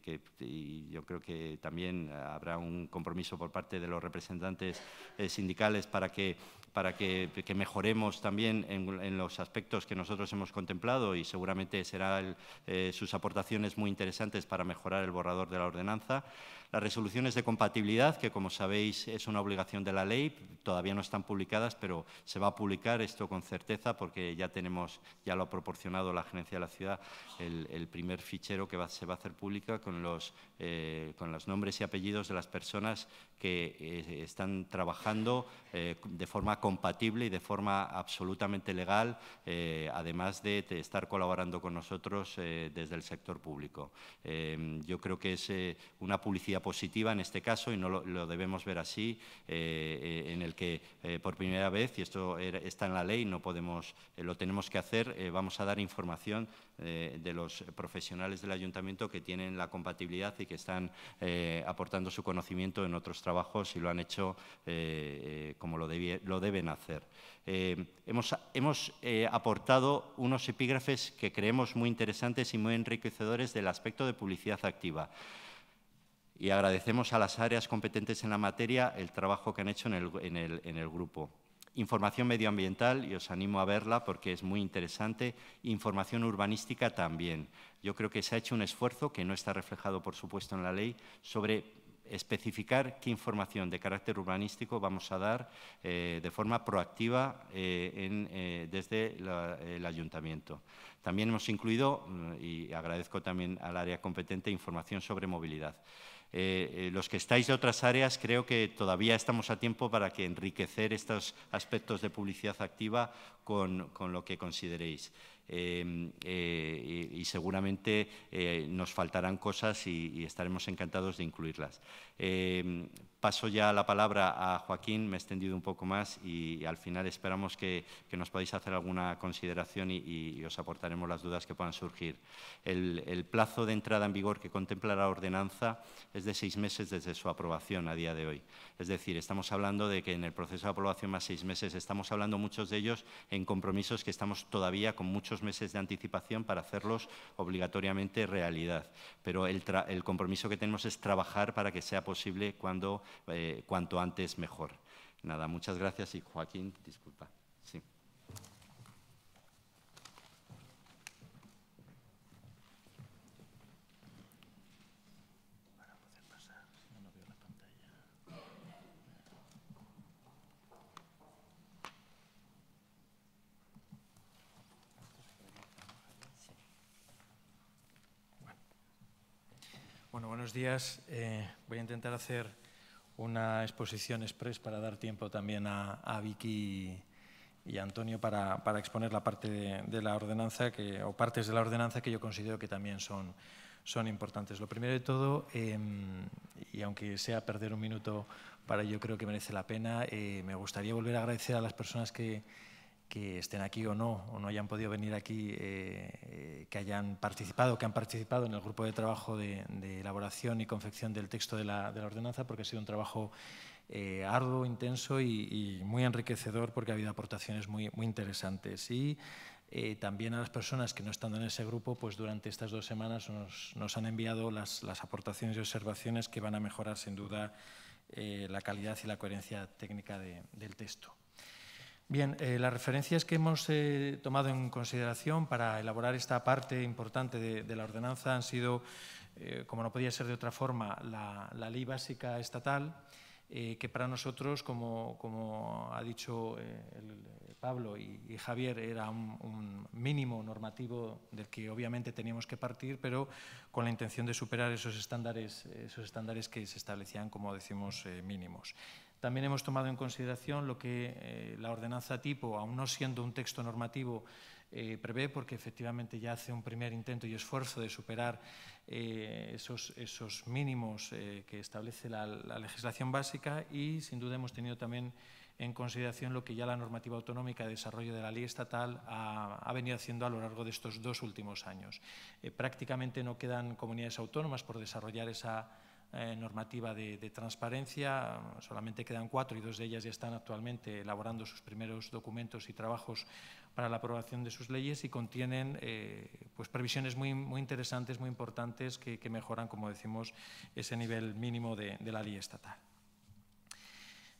yo creo que también habrá un compromiso por parte de los representantes eh, sindicales para que para que, mejoremos también en, los aspectos que nosotros hemos contemplado y seguramente serán eh, sus aportaciones muy interesantes para mejorar el borrador de la ordenanza. Las resoluciones de compatibilidad, que como sabéis es una obligación de la ley, todavía no están publicadas, pero se va a publicar esto con certeza porque ya tenemos, ya lo ha proporcionado la Gerencia de la Ciudad, el, el primer fichero que se va a hacer pública con los, eh, con los nombres y apellidos de las personas que eh, están trabajando eh, de forma compatible y de forma absolutamente legal, eh, además de estar colaborando con nosotros desde el sector público. Em, yo creo que es una publicidad positiva en este caso, y no lo, debemos ver así, en el que por primera vez, y esto está en la ley, no podemos, lo tenemos que hacer, vamos a dar información de los profesionales del ayuntamiento que tienen la compatibilidad y que están aportando su conocimiento en otros trabajos y lo han hecho eh, eh, como lo, deben hacer. Eh, hemos, aportado unos epígrafes que creemos muy interesantes y muy enriquecedores del aspecto de publicidad activa. Y agradecemos a las áreas competentes en la materia el trabajo que han hecho en el, en el grupo información medioambiental, y os animo a verla porque es muy interesante, información urbanística también. Yo creo que se ha hecho un esfuerzo, que no está reflejado, por supuesto, en la ley, sobre especificar qué información de carácter urbanístico vamos a dar eh, de forma proactiva eh, eh, desde el ayuntamiento. También hemos incluido, mm, y agradezco también al área competente, información sobre movilidad. los que estáis de otras áreas, creo que todavía estamos a tiempo para que enriquecer estos aspectos de publicidad activa con lo que consideréis. Em, eh, y, seguramente eh, nos faltarán cosas y estaremos encantados de incluirlas. Em, paso ya la palabra a Joaquín, me he extendido un poco más y, al final esperamos que, nos podáis hacer alguna consideración y, os aportaremos las dudas que puedan surgir. El, plazo de entrada en vigor que contempla la ordenanza es de seis meses desde su aprobación a día de hoy. Es decir, estamos hablando de que en el proceso de aprobación más seis meses, estamos hablando muchos de ellos en compromisos que estamos todavía con muchos meses de anticipación para hacerlos obligatoriamente realidad. Pero el, el compromiso que tenemos es trabajar para que sea posible, cuando, eh, cuanto antes mejor. Nada, muchas gracias y Joaquín, disculpa. Bueno, buenos días. Eh, voy a intentar hacer una exposición express para dar tiempo también a, Vicky y, a Antonio para, para, exponer la parte de, la ordenanza que, o partes de la ordenanza que yo considero que también son, son importantes. Lo primero de todo, em, y aunque sea perder un minuto para ello, creo que merece la pena, eh, me gustaría volver a agradecer a las personas que que estén aquí o no, o no hayan podido venir aquí, eh, eh, que hayan participado, que han participado en el grupo de trabajo de, elaboración y confección del texto de la, ordenanza, porque ha sido un trabajo eh, arduo, intenso y, muy enriquecedor, porque ha habido aportaciones muy, interesantes. Y también a las personas que no están en ese grupo, pues durante estas dos semanas nos, han enviado las, aportaciones y observaciones que van a mejorar, sin duda, la calidad y la coherencia técnica del texto. Bien, eh, las referencias que hemos eh, tomado en consideración para elaborar esta parte importante de, la ordenanza han sido, eh, como no podía ser de otra forma, la, ley básica estatal, que para nosotros, como, ha dicho Pablo y, Javier, era un, un, mínimo normativo del que obviamente teníamos que partir, pero con la intención de superar esos estándares, esos estándares que se establecían, como decimos, mínimos. También hemos tomado en consideración lo que eh, la ordenanza tipo, aún no siendo un texto normativo, eh, prevé, porque efectivamente ya hace un primer intento y esfuerzo de superar eh, esos, mínimos que establece la, legislación básica y, sin duda, hemos tenido también en consideración lo que ya la normativa autonómica de desarrollo de la ley estatal ha, ha venido haciendo a lo largo de estos dos últimos años. prácticamente no quedan comunidades autónomas por desarrollar esa eh, normativa de, transparencia, solamente quedan cuatro y dos de ellas ya están actualmente elaborando sus primeros documentos y trabajos para la aprobación de sus leyes y contienen eh, pues previsiones muy, interesantes, muy importantes que, mejoran, como decimos, ese nivel mínimo de la ley estatal.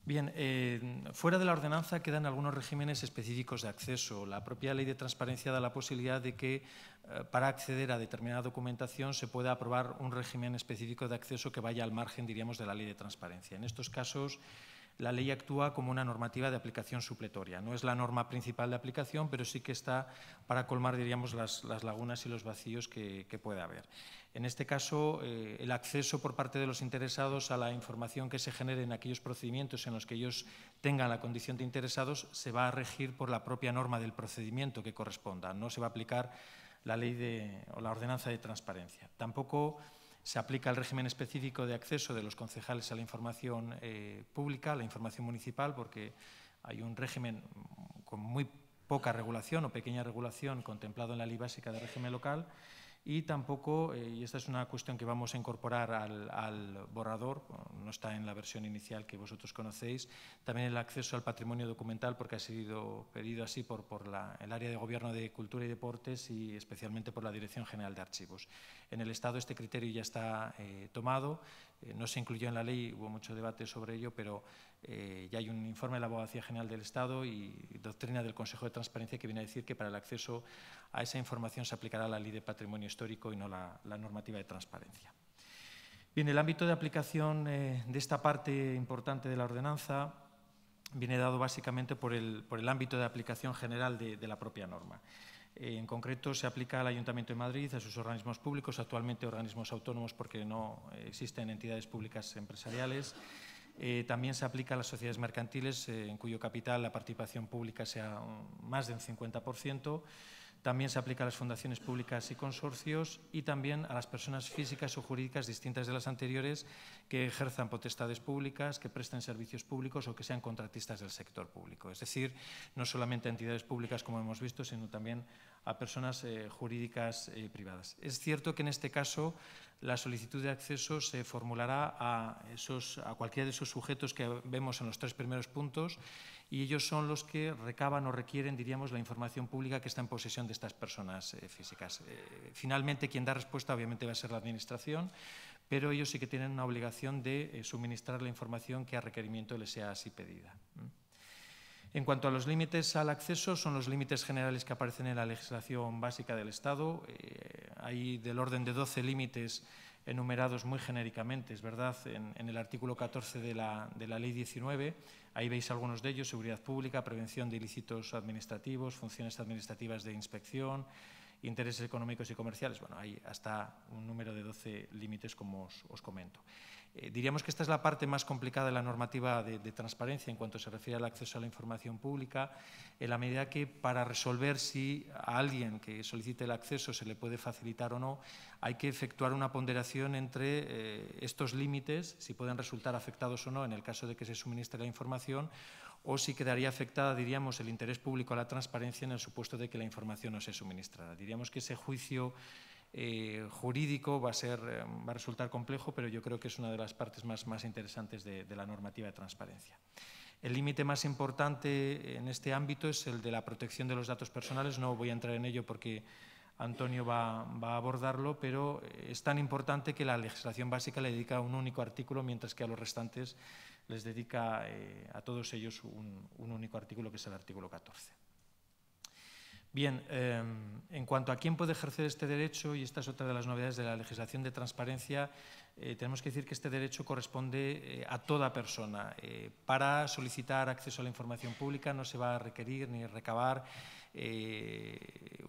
Bien, eh, fuera de la ordenanza quedan algunos regímenes específicos de acceso. La propia ley de transparencia da la posibilidad de que eh, para acceder a determinada documentación se pueda aprobar un régimen específico de acceso que vaya al margen, diríamos, de la ley de transparencia. En estos casos, la ley actúa como una normativa de aplicación supletoria. No es la norma principal de aplicación, pero sí que está para colmar, diríamos, las, lagunas y los vacíos que, pueda haber. En este caso, eh, el acceso por parte de los interesados a la información que se genere en aquellos procedimientos en los que ellos tengan la condición de interesados se va a regir por la propia norma del procedimiento que corresponda. No se va a aplicar la ley de, la ordenanza de transparencia. Tampoco se aplica el régimen específico de acceso de los concejales a la información eh, pública, la información municipal, porque hay un régimen con muy poca regulación o pequeña regulación contemplado en la ley básica de régimen local y tampoco, eh, y esta es una cuestión que vamos a incorporar al, borrador, no está en la versión inicial que vosotros conocéis, también el acceso al patrimonio documental, porque ha sido pedido así por, por la, el área de Gobierno de Cultura y Deportes y especialmente por la Dirección General de Archivos. En el Estado este criterio ya está eh, tomado, eh, no se incluyó en la ley, hubo mucho debate sobre ello, pero eh, ya hay un informe de la Abogacía General del Estado y doctrina del Consejo de Transparencia que viene a decir que para el acceso a esa información se aplicará la ley de patrimonio histórico y no la, normativa de transparencia. Bien, el ámbito de aplicación eh, de esta parte importante de la ordenanza viene dado básicamente por el, ámbito de aplicación general de la propia norma. Eh, en concreto, se aplica al Ayuntamiento de Madrid, a sus organismos públicos, actualmente organismos autónomos porque no eh, existen entidades públicas empresariales. Eh, también se aplica a las sociedades mercantiles, en cuyo capital la participación pública sea más del un 50%. También se aplica a las fundaciones públicas y consorcios y también a las personas físicas o jurídicas distintas de las anteriores que ejerzan potestades públicas, que presten servicios públicos o que sean contratistas del sector público. Es decir, no solamente a entidades públicas, como hemos visto, sino también a personas eh, jurídicas eh, privadas. Es cierto que en este caso la solicitud de acceso se formulará a, esos, a cualquiera de esos sujetos que vemos en los tres primeros puntos y ellos son los que recaban o requieren, diríamos, la información pública que está en posesión de estas personas eh, físicas. Eh, finalmente, quien da respuesta obviamente va a ser la Administración, pero ellos sí que tienen una obligación de eh, suministrar la información que a requerimiento les sea así pedida. En cuanto a los límites al acceso, son los límites generales que aparecen en la legislación básica del Estado. hay del orden de 12 límites enumerados muy genéricamente, es verdad, en, el artículo 14 de la Ley 19, Ahí veis algunos de ellos, seguridad pública, prevención de ilícitos administrativos, funciones administrativas de inspección, intereses económicos y comerciales. Bueno, hay hasta un número de 12 límites, como os, os comento. Eh, diríamos que esta es la parte más complicada de la normativa de, transparencia en cuanto se refiere al acceso a la información pública, en la medida que para resolver si a alguien que solicite el acceso se le puede facilitar o no, hay que efectuar una ponderación entre eh, estos límites, si pueden resultar afectados o no en el caso de que se suministre la información, o si quedaría afectada, diríamos, el interés público a la transparencia en el supuesto de que la información no se suministrara. Diríamos que ese juicio eh, jurídico va a, ser, em, a resultar complejo, pero yo creo que es una de las partes más, más interesantes de, la normativa de transparencia. El límite más importante en este ámbito es el de la protección de los datos personales. No voy a entrar en ello porque Antonio va, a abordarlo, pero es tan importante que la legislación básica le dedica un único artículo, mientras que a los restantes les dedica eh, a todos ellos un único artículo, que es el artículo 14. Bien, em, en cuanto a quién puede ejercer este derecho, y esta es otra de las novedades de la legislación de transparencia, eh, tenemos que decir que este derecho corresponde eh, a toda persona. Eh, para solicitar acceso a la información pública no se va a requerir ni recabar eh,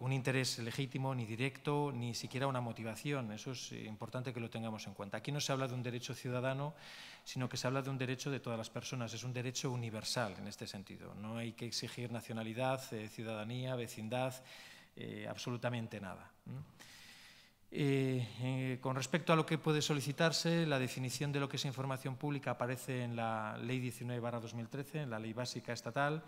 un interés legítimo, ni directo, ni siquiera una motivación. Eso es eh, importante que lo tengamos en cuenta. Aquí no se habla de un derecho ciudadano, sino que se habla de un derecho de todas las personas. Es un derecho universal en este sentido. No hay que exigir nacionalidad, eh, ciudadanía, vecindad, absolutamente nada. con respecto a lo que puede solicitarse, la definición de lo que es información pública aparece en la Ley 19-2013, en la Ley Básica Estatal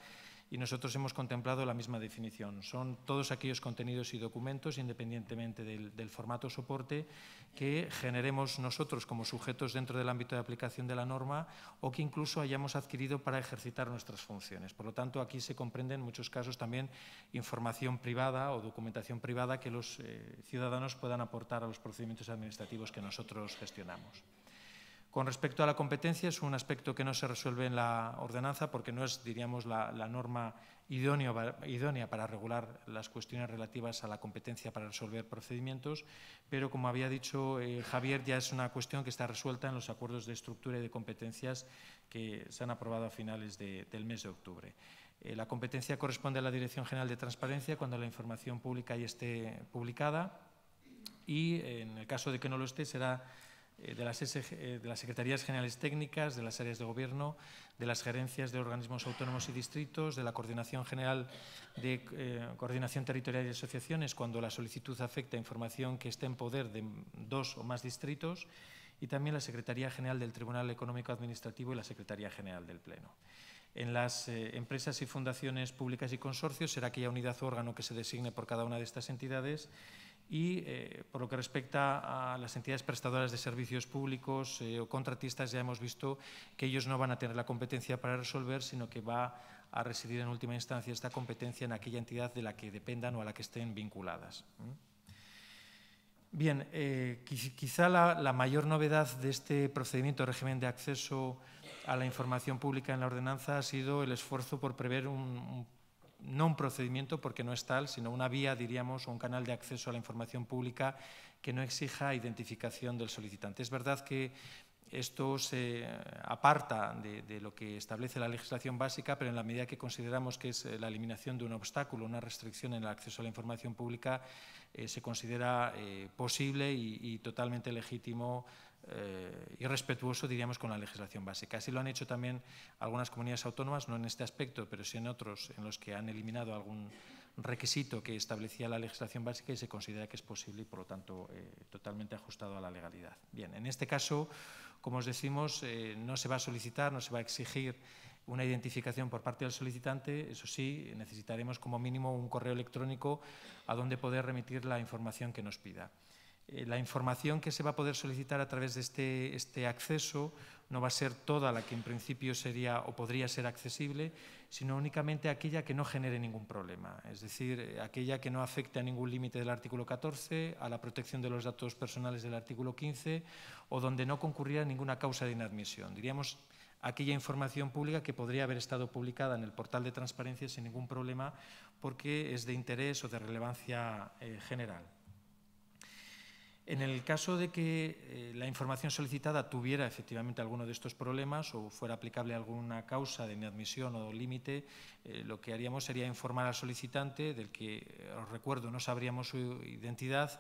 y nosotros hemos contemplado la misma definición. Son todos aquellos contenidos y documentos, independientemente del, formato soporte, que generemos nosotros como sujetos dentro del ámbito de aplicación de la norma o que incluso hayamos adquirido para ejercitar nuestras funciones. Por lo tanto, aquí se comprende en muchos casos también información privada o documentación privada que los eh, ciudadanos puedan aportar a los procedimientos administrativos que nosotros gestionamos. Con respecto a la competencia, es un aspecto que no se resuelve en la ordenanza porque no es, diríamos, la, norma idónea, para regular las cuestiones relativas a la competencia para resolver procedimientos, pero como había dicho eh, Javier, ya es una cuestión que está resuelta en los acuerdos de estructura y de competencias que se han aprobado a finales del mes de octubre. Eh, la competencia corresponde a la Dirección General de Transparencia cuando la información pública ya esté publicada y, eh, en el caso de que no lo esté, será eh, de las, eh, de las Secretarías Generales Técnicas, de las áreas de gobierno, de las gerencias de organismos autónomos y distritos, de la Coordinación General de eh, Coordinación Territorial y Asociaciones, cuando la solicitud afecta a información que esté en poder de dos o más distritos, y también la Secretaría General del Tribunal Económico Administrativo y la Secretaría General del Pleno. En las empresas y fundaciones públicas y consorcios será aquella unidad o órgano que se designe por cada una de estas entidades y eh, por lo que respecta a las entidades prestadoras de servicios públicos eh, o contratistas, ya hemos visto que ellos no van a tener la competencia para resolver, sino que va a residir en última instancia esta competencia en aquella entidad de la que dependan o a la que estén vinculadas. Bien, eh, quizá la, mayor novedad de este procedimiento de régimen de acceso a la información pública en la ordenanza ha sido el esfuerzo por prever un no un procedimiento porque no es tal, sino una vía, diríamos, o un canal de acceso a la información pública que no exija identificación del solicitante. Es verdad que esto se eh, aparta de, lo que establece la legislación básica, pero en la medida que consideramos que es eh, la eliminación de un obstáculo, una restricción en el acceso a la información pública, eh, se considera posible y totalmente legítimo y eh, respetuoso, diríamos, con la legislación básica. Así lo han hecho también algunas comunidades autónomas, no en este aspecto, pero sí en otros en los que han eliminado algún requisito que establecía la legislación básica y se considera que es posible y, por lo tanto, eh, totalmente ajustado a la legalidad. Bien, en este caso, como os decimos, eh, no se va a solicitar, no se va a exigir una identificación por parte del solicitante, eso sí, necesitaremos como mínimo un correo electrónico a donde poder remitir la información que nos pida. Eh, la información que se va a poder solicitar a través de este, este, acceso no va a ser toda la que en principio sería o podría ser accesible, sino únicamente aquella que no genere ningún problema, es decir, eh, aquella que no afecte a ningún límite del artículo 14, a la protección de los datos personales del artículo 15 o donde no concurriera ninguna causa de inadmisión. Diríamos aquella información pública que podría haber estado publicada en el portal de transparencia sin ningún problema porque es de interés o de relevancia eh, general. En el caso de que eh, la información solicitada tuviera efectivamente alguno de estos problemas o fuera aplicable alguna causa de inadmisión o límite, eh, lo que haríamos sería informar al solicitante, del que, eh, os recuerdo, no sabríamos su identidad,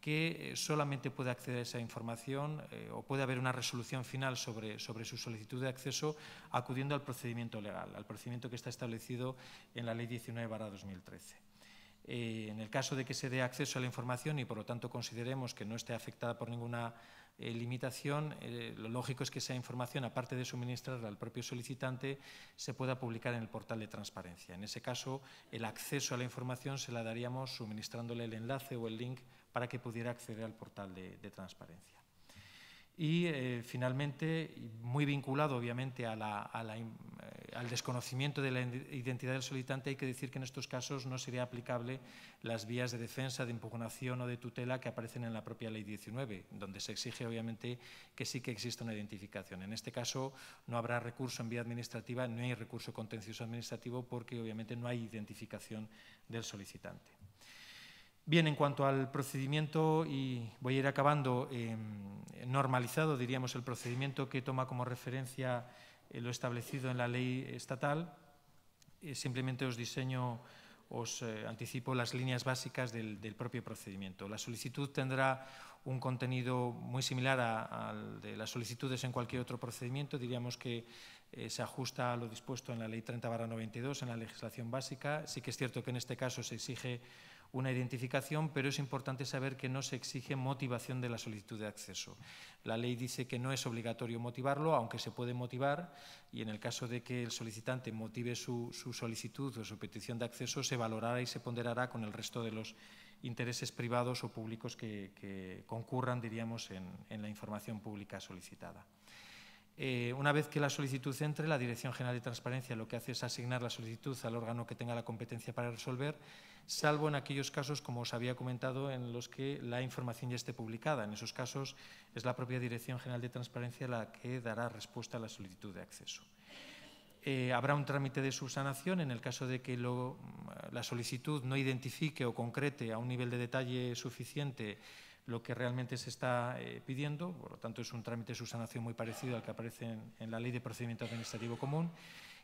que solamente puede acceder a esa información o puede haber una resolución final sobre, sobre su solicitud de acceso acudiendo al procedimiento legal, al procedimiento que está establecido en la Ley 19-2013. Eh, en el caso de que se dé acceso a la información y por lo tanto consideremos que no esté afectada por ninguna eh, limitación, eh, lo lógico es que esa información, aparte de suministrarla al propio solicitante, se pueda publicar en el portal de transparencia. En ese caso, el acceso a la información se la daríamos suministrándole el enlace o el link para que pudiera acceder al portal de transparencia y eh, finalmente, muy vinculado obviamente eh, al desconocimiento de la identidad del solicitante, hay que decir que en estos casos no sería aplicable las vías de defensa, de impugnación o de tutela que aparecen en la propia Ley 19, donde se exige obviamente que sí que exista una identificación. En este caso no habrá recurso en vía administrativa, no hay recurso contencioso administrativo porque obviamente no hay identificación del solicitante. Bien, en cuanto al procedimiento, y voy a ir acabando, eh, normalizado, diríamos, el procedimiento que toma como referencia eh, lo establecido en la ley estatal, eh, simplemente os diseño, os anticipo las líneas básicas del, propio procedimiento. La solicitud tendrá un contenido muy similar al de las solicitudes en cualquier otro procedimiento, diríamos que se ajusta a lo dispuesto en la Ley 30-92, en la legislación básica. Sí que es cierto que en este caso se exige una identificación, pero es importante saber que no se exige motivación de la solicitud de acceso. La ley dice que no es obligatorio motivarlo, aunque se puede motivar, y en el caso de que el solicitante motive su, solicitud o su petición de acceso, se valorará y se ponderará con el resto de los intereses privados o públicos que, concurran, diríamos, en, la información pública solicitada. Eh, una vez que la solicitud entre, la Dirección General de Transparencia lo que hace es asignar la solicitud al órgano que tenga la competencia para resolver salvo en aquellos casos, como os había comentado, en los que la información ya esté publicada. En esos casos es la propia Dirección General de Transparencia la que dará respuesta a la solicitud de acceso. Eh, habrá un trámite de subsanación en el caso de que la solicitud no identifique o concrete a un nivel de detalle suficiente lo que realmente se está eh, pidiendo, por lo tanto es un trámite de subsanación muy parecido al que aparece en la Ley de Procedimiento Administrativo Común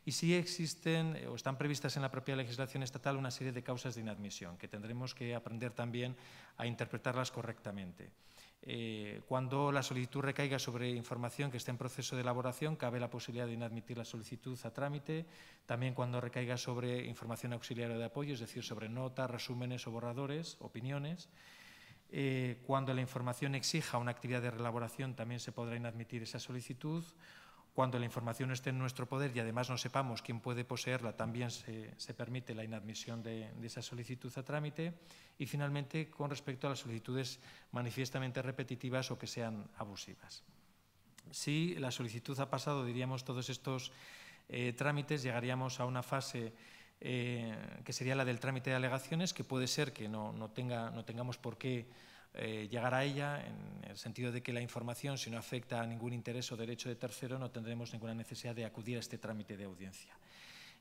y sí existen eh, o están previstas en la propia legislación estatal una serie de causas de inadmisión que tendremos que aprender también a interpretarlas correctamente. Eh, cuando la solicitud recaiga sobre información que esté en proceso de elaboración, cabe la posibilidad de inadmitir la solicitud a trámite. También cuando recaiga sobre información auxiliar o de apoyo, es decir, sobre notas, resúmenes o borradores, opiniones. Eh, cuando la información exija una actividad de elaboración también se podrá inadmitir esa solicitud cuando la información esté en nuestro poder y además no sepamos quién puede poseerla, también se, permite la inadmisión de, esa solicitud a trámite. Y finalmente, con respecto a las solicitudes manifiestamente repetitivas o que sean abusivas. Si la solicitud ha pasado, diríamos, todos estos eh, trámites, llegaríamos a una fase eh, que sería la del trámite de alegaciones, que puede ser que no, no, tenga, no tengamos por qué eh, llegar a ella, en el sentido de que la información, si no afecta a ningún interés o derecho de tercero, no tendremos ninguna necesidad de acudir a este trámite de audiencia.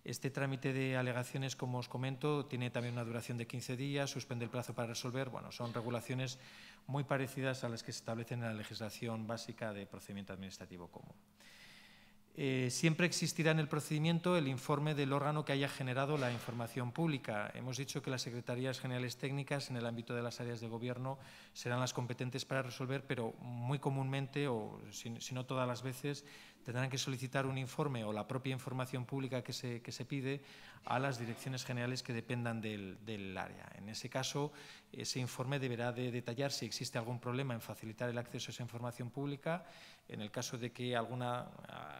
Este trámite de alegaciones, como os comento, tiene también una duración de 15 días, suspende el plazo para resolver. Bueno, son regulaciones muy parecidas a las que se establecen en la legislación básica de procedimiento administrativo común. Eh, siempre existirá en el procedimiento el informe del órgano que haya generado la información pública. Hemos dicho que las Secretarías Generales Técnicas en el ámbito de las áreas de gobierno serán las competentes para resolver, pero muy comúnmente, o si, no todas las veces, tendrán que solicitar un informe o la propia información pública que se, pide a las direcciones generales que dependan del, del, área. En ese caso, ese informe deberá detallar si existe algún problema en facilitar el acceso a esa información pública en el caso de que alguna,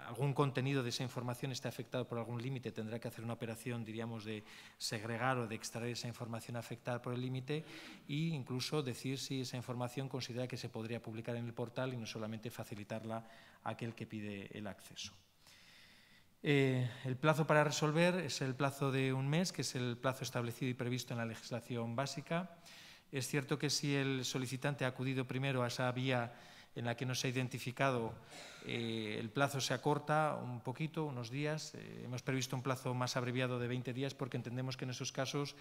algún contenido de esa información esté afectado por algún límite, tendrá que hacer una operación, diríamos, de segregar o de extraer esa información afectada por el límite e incluso decir si esa información considera que se podría publicar en el portal y no solamente facilitarla a aquel que pide el acceso. Eh, el plazo para resolver es el plazo de un mes, que es el plazo establecido y previsto en la legislación básica. Es cierto que si el solicitante ha acudido primero a esa vía en la que no se ha identificado eh, el plazo se acorta un poquito, unos días. Eh, hemos previsto un plazo más abreviado de 20 días porque entendemos que en esos casos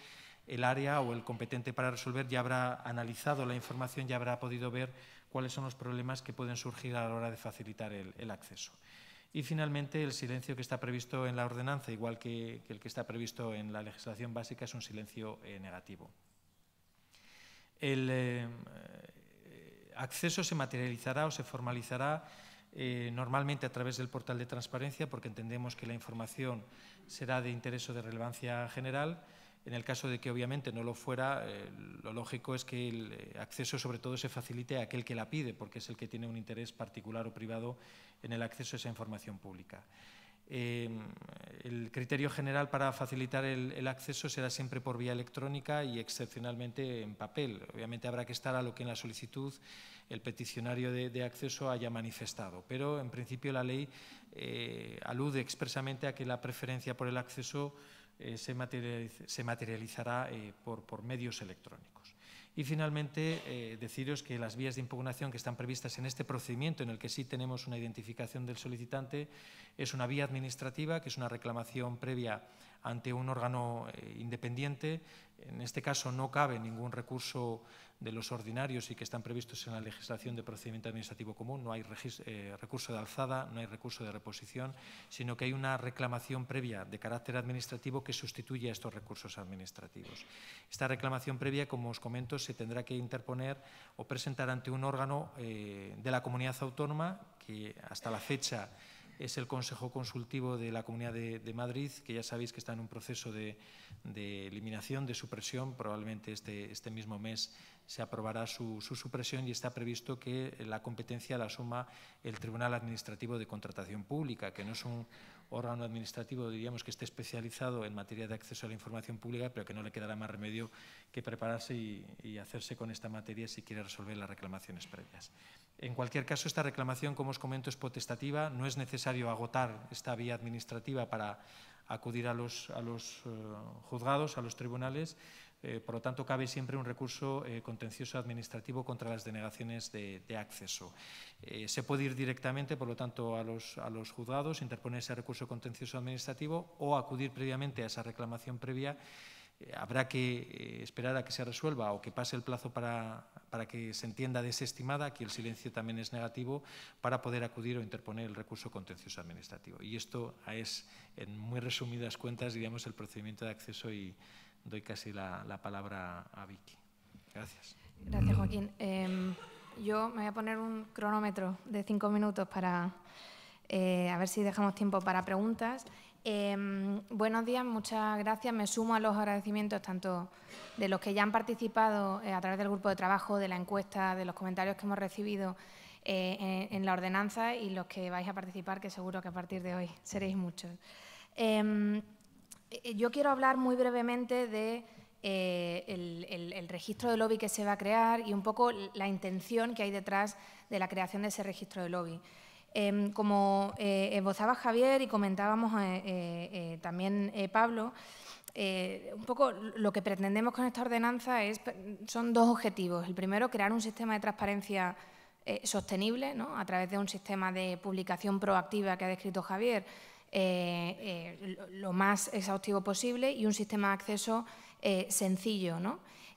el área o el competente para resolver ya habrá analizado la información, ya habrá podido ver cuáles son los problemas que pueden surgir a la hora de facilitar el, acceso. Y finalmente, el silencio que está previsto en la ordenanza, igual que, el que está previsto en la legislación básica, es un silencio eh, negativo. El, acceso se materializará o se formalizará eh, normalmente a través del portal de transparencia, porque entendemos que la información será de interés o de relevancia general. En el caso de que obviamente no lo fuera, eh, lo lógico es que el eh, acceso sobre todo se facilite a aquel que la pide, porque es el que tiene un interés particular o privado en el acceso a esa información pública. Em, el criterio general para facilitar el, acceso será siempre por vía electrónica y excepcionalmente en papel. Obviamente habrá que estar a lo que en la solicitud el peticionario de, acceso haya manifestado, pero en principio la ley eh, alude expresamente a que la preferencia por el acceso eh, se, materializará eh, por medios electrónicos. Y finalmente, eh, deciros que las vías de impugnación que están previstas en este procedimiento, en el que sí tenemos una identificación del solicitante, es una vía administrativa, que es una reclamación previa ante un órgano eh, independiente. En este caso no cabe ningún recurso de los ordinarios y que están previstos en la legislación de procedimiento administrativo común. No hay eh, recurso de alzada, no hay recurso de reposición, sino que hay una reclamación previa de carácter administrativo que sustituye a estos recursos administrativos. Esta reclamación previa, como os comento, se tendrá que interponer o presentar ante un órgano eh, de la comunidad autónoma que hasta la fecha es el Consejo Consultivo de la Comunidad de, Madrid, que ya sabéis que está en un proceso de, de eliminación, de supresión. Probablemente este, este mismo mes se aprobará su, supresión y está previsto que la competencia la asuma el Tribunal Administrativo de Contratación Pública, que no es un órgano administrativo, diríamos, que esté especializado en materia de acceso a la información pública, pero que no le quedará más remedio que prepararse y, hacerse con esta materia si quiere resolver las reclamaciones previas. En cualquier caso, esta reclamación, como os comento, es potestativa. No es necesario agotar esta vía administrativa para acudir a los, eh, juzgados, a los tribunales, eh, por lo tanto, cabe siempre un recurso eh, contencioso administrativo contra las denegaciones de, acceso. Eh, se puede ir directamente, por lo tanto, a los, a los, juzgados, interponer ese recurso contencioso administrativo o acudir previamente a esa reclamación previa. habrá que esperar a que se resuelva o que pase el plazo para, para que se entienda desestimada, que el silencio también es negativo, para poder acudir o interponer el recurso contencioso administrativo. Y esto es, en muy resumidas cuentas, digamos el procedimiento de acceso y, doy casi la, palabra a Vicky. Gracias. Gracias, Joaquín. Em, yo me voy a poner un cronómetro de cinco minutos para eh, a ver si dejamos tiempo para preguntas. Em, buenos días, muchas gracias. Me sumo a los agradecimientos tanto de los que ya han participado eh, a través del grupo de trabajo, de la encuesta, de los comentarios que hemos recibido eh, en, la ordenanza y los que vais a participar, que seguro que a partir de hoy seréis muchos. Em, eh, yo quiero hablar muy brevemente del eh, registro de lobby que se va a crear y un poco la intención que hay detrás de la creación de ese registro de lobby. Em, como eh, esbozaba Javier y comentábamos también Pablo, un poco lo que pretendemos con esta ordenanza es, son dos objetivos. El primero, crear un sistema de transparencia sostenible a través de un sistema de publicación proactiva que ha descrito Javier, eh, eh, lo más exhaustivo posible y un sistema de acceso eh, sencillo.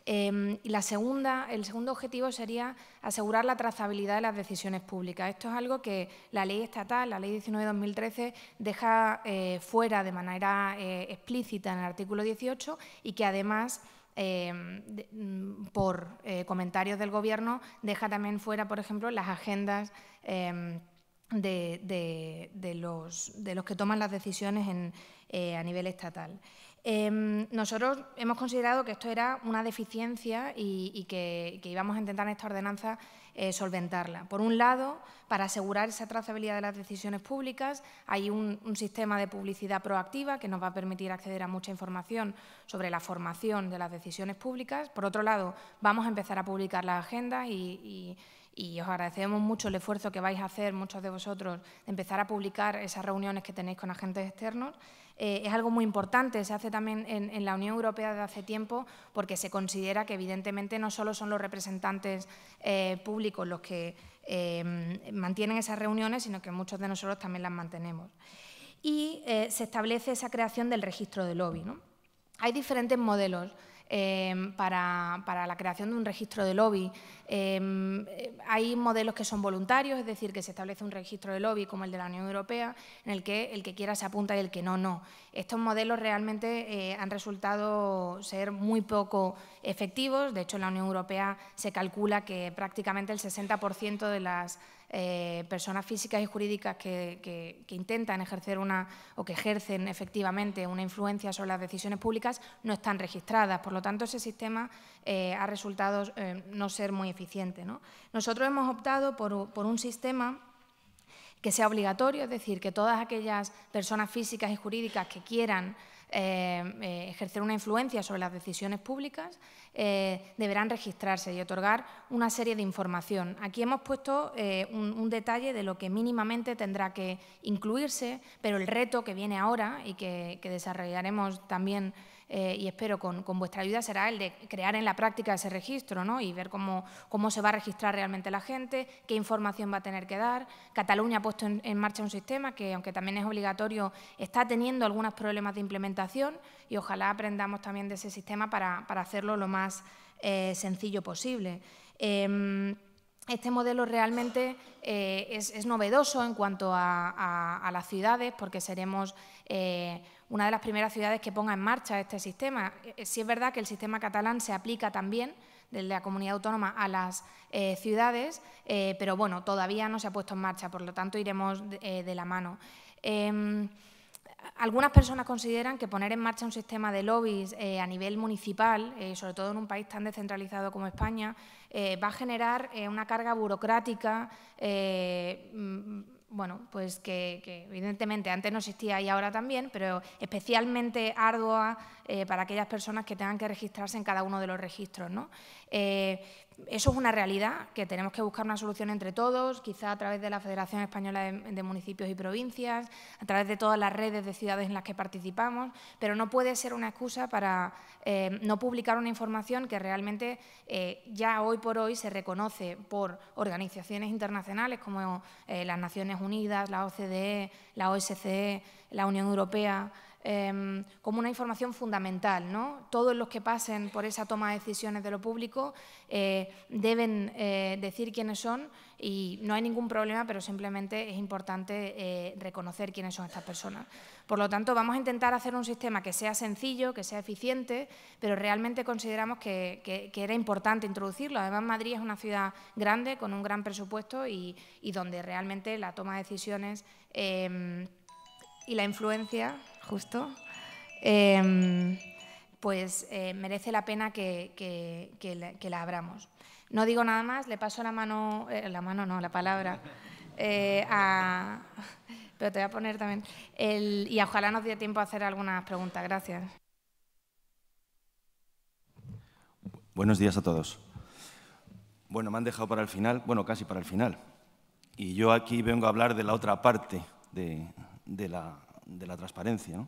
Em, y la segunda, el segundo objetivo sería asegurar la trazabilidad de las decisiones públicas. Esto es algo que la ley estatal, la ley 19-2013, deja fuera de manera explícita en el artículo 18 y que además em, mm, por comentarios del Gobierno, deja también fuera, por ejemplo, las agendas eh, de, los, de, los, que toman las decisiones eh, a nivel estatal. Em, nosotros hemos considerado que esto era una deficiencia y, que, íbamos a intentar en esta ordenanza eh, solventarla. Por un lado, para asegurar esa trazabilidad de las decisiones públicas, hay un, sistema de publicidad proactiva que nos va a permitir acceder a mucha información sobre la formación de las decisiones públicas. Por otro lado, vamos a empezar a publicar las agendas y y os agradecemos mucho el esfuerzo que vais a hacer, muchos de vosotros, de empezar a publicar esas reuniones que tenéis con agentes externos. Eh, es algo muy importante, se hace también en, la Unión Europea desde hace tiempo, porque se considera que evidentemente no solo son los representantes eh, públicos los que eh, mantienen esas reuniones, sino que muchos de nosotros también las mantenemos. Y se establece esa creación del registro de lobby. ¿no? Hay diferentes modelos. Em, para, la creación de un registro de lobby. Em, eh, hay modelos que son voluntarios, es decir, que se establece un registro de lobby como el de la Unión Europea, en el que el que quiera se apunta y el que no, no. Estos modelos realmente eh, han resultado ser muy poco efectivos. De hecho, en la Unión Europea se calcula que prácticamente el 60% de las eh, personas físicas y jurídicas que, intentan ejercer una o que ejercen efectivamente una influencia sobre las decisiones públicas no están registradas. Por lo tanto, ese sistema eh, ha resultado eh, no ser muy eficiente. Nosotros hemos optado por, por un sistema que sea obligatorio, es decir, que todas aquellas personas físicas y jurídicas que quieran eh, eh, ejercer una influencia sobre las decisiones públicas, eh, deberán registrarse y otorgar una serie de información. Aquí hemos puesto un, detalle de lo que mínimamente tendrá que incluirse, pero el reto que viene ahora y que desarrollaremos también eh, y espero con, con, vuestra ayuda será el de crear en la práctica ese registro ¿no? y ver cómo, cómo se va a registrar realmente la gente, qué información va a tener que dar. Cataluña ha puesto en, marcha un sistema que, aunque también es obligatorio, está teniendo algunos problemas de implementación y ojalá aprendamos también de ese sistema para, hacerlo lo más eh, sencillo posible. Em, este modelo realmente eh, es, novedoso en cuanto a, las ciudades, porque seremos eh, una de las primeras ciudades que ponga en marcha este sistema. Eh, sí es verdad que el sistema catalán se aplica también desde la comunidad autónoma a las ciudades, pero bueno, todavía no se ha puesto en marcha, por lo tanto iremos de la mano. Em, algunas personas consideran que poner en marcha un sistema de lobbies eh, a nivel municipal, eh, sobre todo en un país tan descentralizado como España, eh, va a generar una carga burocrática, mm, bueno, pues que, evidentemente antes no existía y ahora también, pero especialmente ardua para aquellas personas que tengan que registrarse en cada uno de los registros. ¿no? eso es una realidad, que tenemos que buscar una solución entre todos, quizá a través de la Federación Española de, Municipios y Provincias, a través de todas las redes de ciudades en las que participamos, pero no puede ser una excusa para eh, no publicar una información que realmente eh, ya hoy por hoy se reconoce por organizaciones internacionales como eh, las Naciones Unidas, la OCDE, la OSCE, la Unión Europea, Em, como una información fundamental. Todos los que pasen por esa toma de decisiones de lo público eh, deben eh, decir quiénes son y no hay ningún problema, pero simplemente es importante eh, reconocer quiénes son estas personas. Por lo tanto, vamos a intentar hacer un sistema que sea sencillo, que sea eficiente, pero realmente consideramos que, era importante introducirlo. Además, Madrid es una ciudad grande, con un gran presupuesto y donde realmente la toma de decisiones em, y la influencia justo, em, pues eh, merece la pena que, la, abramos. No digo nada más, le paso la mano, eh, la mano no, la palabra, eh, pero te voy a poner también, y ojalá nos dé tiempo a hacer algunas preguntas. Gracias. Buenos días a todos. Bueno, me han dejado para el final, bueno, casi para el final. Y yo aquí vengo a hablar de la otra parte de la de la transparencia.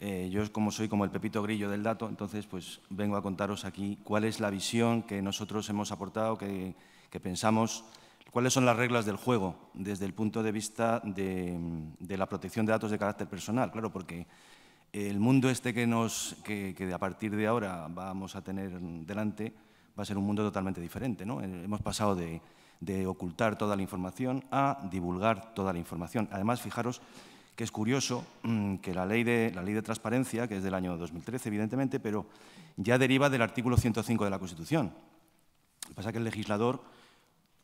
Eh, yo como soy como el pepito grillo del dato, entonces pues vengo a contaros aquí cuál es la visión que nosotros hemos aportado, que, pensamos, cuáles son las reglas del juego desde el punto de vista de, la protección de datos de carácter personal, claro, porque el mundo este que, nos, que, a partir de ahora vamos a tener delante va a ser un mundo totalmente diferente. ¿no? Eh, hemos pasado de, de ocultar toda la información a divulgar toda la información. Además, fijaros que es curioso mm, que la ley, de, la ley de transparencia, que es del año 2013, evidentemente, pero ya deriva del artículo 105 de la Constitución. Lo que pasa es que el legislador,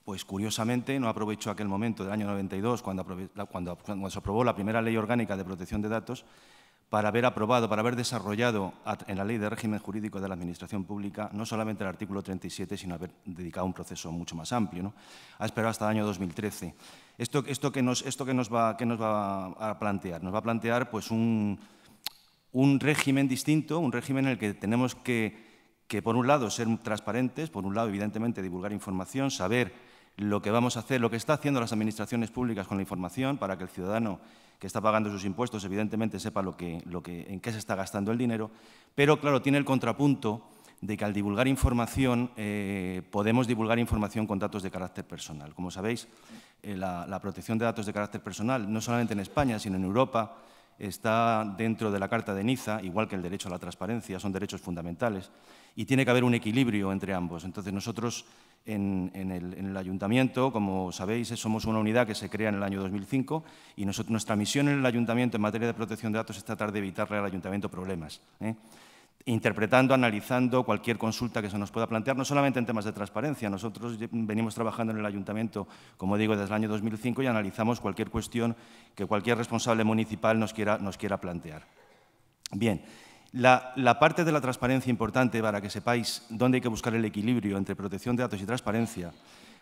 pues curiosamente, no aprovechó aquel momento del año 92, cuando, cuando, se aprobó la primera ley orgánica de protección de datos, para haber aprobado, para haber desarrollado en la ley de régimen jurídico de la Administración Pública no solamente el artículo 37, sino haber dedicado un proceso mucho más amplio. ¿no? Ha esperado hasta el año 2013. Esto, esto, que, nos, esto que, nos va, que nos va a plantear, nos va a plantear pues, un, régimen distinto, un régimen en el que tenemos que, por un lado, ser transparentes, por un lado, evidentemente, divulgar información, saber lo que vamos a hacer, lo que está haciendo las administraciones públicas con la información, para que el ciudadano que está pagando sus impuestos, evidentemente, sepa lo que, lo que, en qué se está gastando el dinero, pero, claro, tiene el contrapunto de que al divulgar información eh, podemos divulgar información con datos de carácter personal. Como sabéis, eh, la, protección de datos de carácter personal, no solamente en España, sino en Europa, está dentro de la Carta de Niza, igual que el derecho a la transparencia, son derechos fundamentales, y tiene que haber un equilibrio entre ambos. Entonces nosotros en, el, ayuntamiento, como sabéis, somos una unidad que se crea en el año 2005 y nuestra misión en el ayuntamiento en materia de protección de datos es tratar de evitarle al ayuntamiento problemas. ¿eh? interpretando, analizando cualquier consulta que se nos pueda plantear, no solamente en temas de transparencia. Nosotros venimos trabajando en el ayuntamiento, como digo, desde el año 2005 y analizamos cualquier cuestión que cualquier responsable municipal nos quiera, plantear. Bien, la, la, parte de la transparencia importante para que sepáis dónde hay que buscar el equilibrio entre protección de datos y transparencia,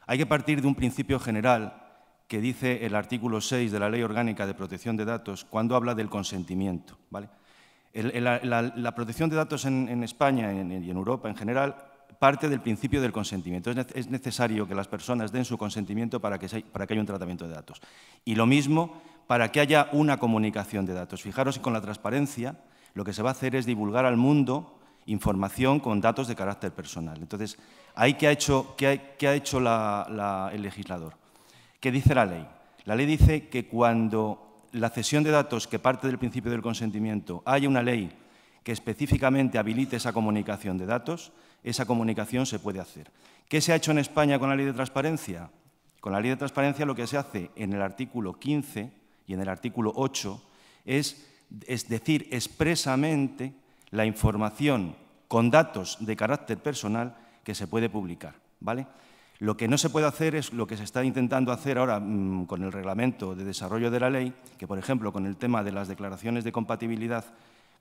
hay que partir de un principio general que dice el artículo 6 de la Ley Orgánica de Protección de Datos cuando habla del consentimiento. ¿vale? la, protección de datos en, España y en, Europa en general parte del principio del consentimiento. Es necesario que las personas den su consentimiento para que, haya un tratamiento de datos. Y lo mismo para que haya una comunicación de datos. Fijaros que con la transparencia lo que se va a hacer es divulgar al mundo información con datos de carácter personal. Entonces, ¿qué que ha hecho, el legislador. ¿Qué dice la ley? La ley dice que cuando la cesión de datos que parte del principio del consentimiento haya una ley que específicamente habilite esa comunicación de datos, esa comunicación se puede hacer. ¿Qué se ha hecho en España con la ley de transparencia? Con la ley de transparencia lo que se hace en el artículo 15 y en el artículo 8 es, es decir expresamente la información con datos de carácter personal que se puede publicar. ¿vale? Lo que no se puede hacer es lo que se está intentando hacer ahora mm, con el reglamento de desarrollo de la ley, que por ejemplo con el tema de las declaraciones de compatibilidad,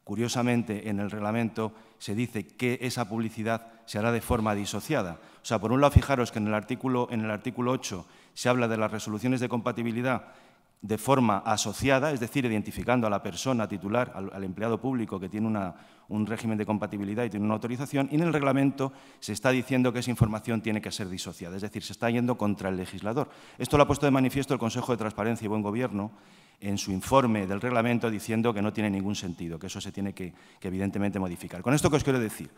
curiosamente en el reglamento se dice que esa publicidad se hará de forma disociada. O sea, por un lado fijaros que en el artículo, en el artículo 8 se habla de las resoluciones de compatibilidad de forma asociada, es decir, identificando a la persona titular, al, empleado público que tiene un régimen de compatibilidad y tiene una autorización, y en el reglamento se está diciendo que esa información tiene que ser disociada, es decir, se está yendo contra el legislador. Esto lo ha puesto de manifiesto el Consejo de Transparencia y Buen Gobierno en su informe del reglamento diciendo que no tiene ningún sentido, que eso se tiene que, evidentemente modificar. Con esto que os quiero decir,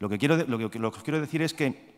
lo que, lo que os quiero decir es que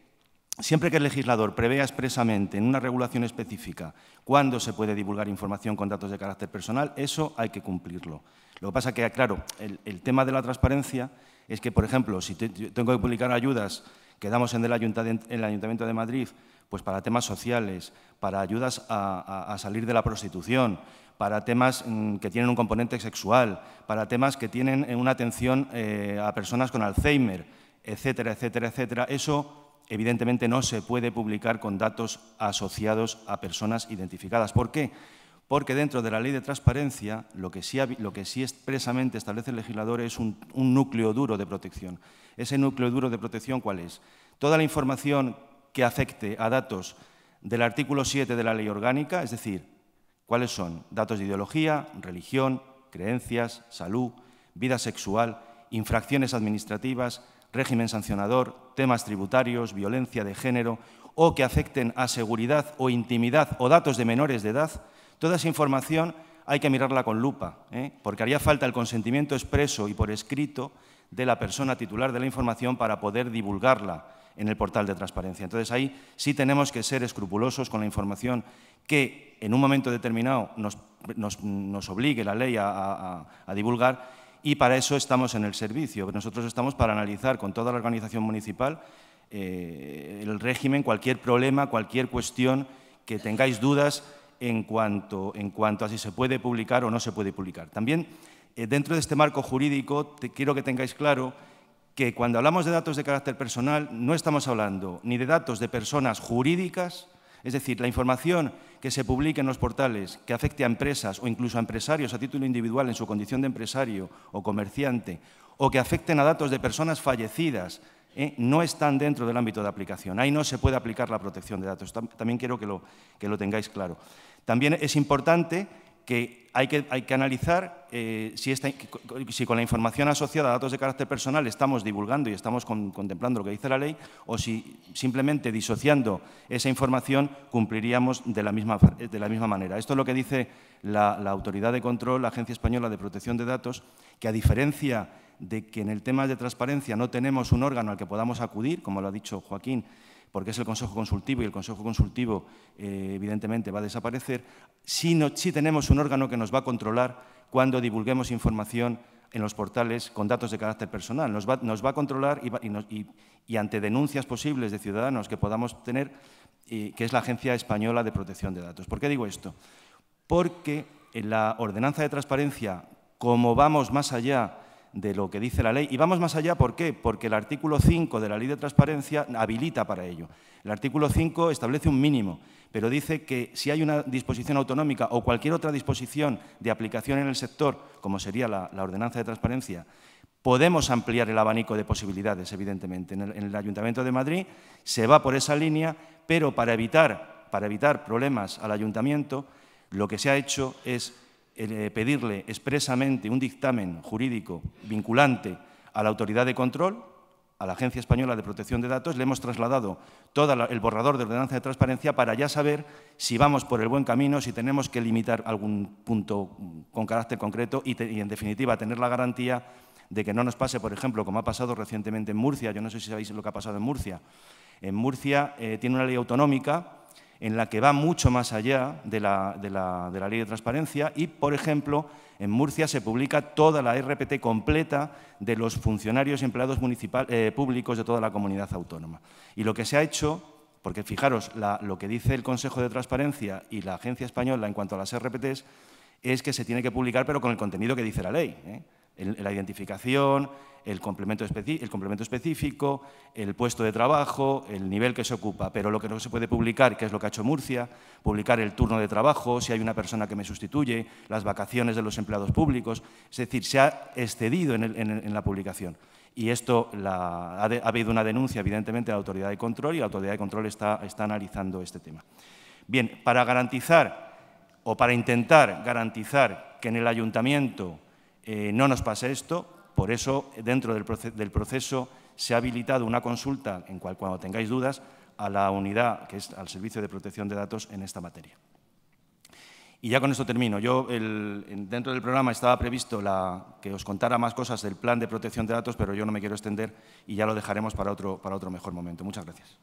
Siempre que el legislador prevea expresamente en una regulación específica cuándo se puede divulgar información con datos de carácter personal, eso hay que cumplirlo. Lo que pasa que, claro, el, tema de la transparencia es que, por ejemplo, si tengo que publicar ayudas que damos en el, ayuntamiento, de Madrid, pues para temas sociales, para ayudas a, salir de la prostitución, para temas mm, que tienen un componente sexual, para temas que tienen eh, una atención eh, a personas con Alzheimer, etcétera, etcétera, etcétera. Eso evidentemente no se puede publicar con datos asociados a personas identificadas. ¿Por qué? Porque dentro de la ley de transparencia lo que sí, expresamente establece el legislador es un, un núcleo duro de protección. ¿Ese núcleo duro de protección cuál es? Toda la información que afecte a datos del artículo 7 de la ley orgánica, es decir, cuáles son datos de ideología, religión, creencias, salud, vida sexual, infracciones administrativas, régimen sancionador, temas tributarios, violencia de género o que afecten a seguridad o intimidad o datos de menores de edad, toda esa información hay que mirarla con lupa, ¿eh? porque haría falta el consentimiento expreso y por escrito de la persona titular de la información para poder divulgarla en el portal de transparencia. Entonces ahí sí tenemos que ser escrupulosos con la información que en un momento determinado nos, obligue la ley a divulgar y para eso estamos en el servicio. Nosotros estamos para analizar con toda la organización municipal eh, el régimen, cualquier problema, cualquier cuestión que tengáis dudas en cuanto, a si se puede publicar o no se puede publicar. También eh, dentro de este marco jurídico quiero que tengáis claro que cuando hablamos de datos de carácter personal no estamos hablando ni de datos de personas jurídicas, es decir, la información que se publique en los portales, que afecte a empresas o incluso a empresarios a título individual en su condición de empresario o comerciante, o que afecten a datos de personas fallecidas, ¿eh? no están dentro del ámbito de aplicación. Ahí no se puede aplicar la protección de datos. También quiero que lo, que lo tengáis claro. También es importante que hay que, hay que analizar eh, si, con la información asociada a datos de carácter personal estamos divulgando y estamos contemplando lo que dice la ley o si simplemente disociando esa información cumpliríamos de la misma, de la misma manera. Esto es lo que dice la Autoridad de Control, la Agencia Española de Protección de Datos, que a diferencia de que en el tema de transparencia no tenemos un órgano al que podamos acudir, como lo ha dicho Joaquín, porque es el Consejo Consultivo y el Consejo Consultivo eh, evidentemente va a desaparecer, si, tenemos un órgano que nos va a controlar cuando divulguemos información en los portales con datos de carácter personal. Nos va, a controlar y, ante denuncias posibles de ciudadanos que podamos tener, eh, que es la Agencia Española de Protección de Datos. ¿Por qué digo esto? Porque en la ordenanza de transparencia, como vamos más allá de lo que dice la ley. Y vamos más allá, ¿por qué? Porque el artículo 5 de la Ley de Transparencia habilita para ello. El artículo 5 establece un mínimo, pero dice que si hay una disposición autonómica o cualquier otra disposición de aplicación en el sector, como sería la, ordenanza de transparencia, Podemos ampliar el abanico de posibilidades, evidentemente. En el, Ayuntamiento de Madrid se va por esa línea, pero para evitar, para evitar problemas al Ayuntamiento, lo que se ha hecho es eh, pedirle expresamente un dictamen jurídico vinculante a la autoridad de control, a la Agencia Española de Protección de Datos, le hemos trasladado todo el borrador de ordenanza de transparencia para ya saber si vamos por el buen camino, si tenemos que limitar algún punto con carácter concreto y, en definitiva tener la garantía de que no nos pase, por ejemplo, como ha pasado recientemente en Murcia, yo no sé si sabéis lo que ha pasado en Murcia. En Murcia eh, tiene una ley autonómica en la que va mucho más allá de la, ley de transparencia y, por ejemplo, en Murcia se publica toda la RPT completa de los funcionarios y empleados eh, públicos de toda la comunidad autónoma. Y lo que se ha hecho, porque fijaros, lo que dice el Consejo de Transparencia y la Agencia Española en cuanto a las RPTs es que se tiene que publicar pero con el contenido que dice la ley. ¿eh? la identificación, el complemento, específico, el puesto de trabajo, el nivel que se ocupa, pero lo que no se puede publicar, que es lo que ha hecho Murcia, publicar el turno de trabajo, si hay una persona que me sustituye, las vacaciones de los empleados públicos, es decir, se ha excedido en, la publicación. Y esto ha, habido una denuncia, evidentemente, a la autoridad de control y la autoridad de control está analizando este tema. Bien, para garantizar o para intentar garantizar que en el ayuntamiento eh, no nos pasa esto, por eso dentro del, proceso se ha habilitado una consulta, en cual cuando tengáis dudas, a la unidad, que es al Servicio de Protección de Datos en esta materia. Y ya con esto termino. Yo, dentro del programa estaba previsto que os contara más cosas del plan de protección de datos, pero yo no me quiero extender y ya lo dejaremos para otro, mejor momento. Muchas gracias.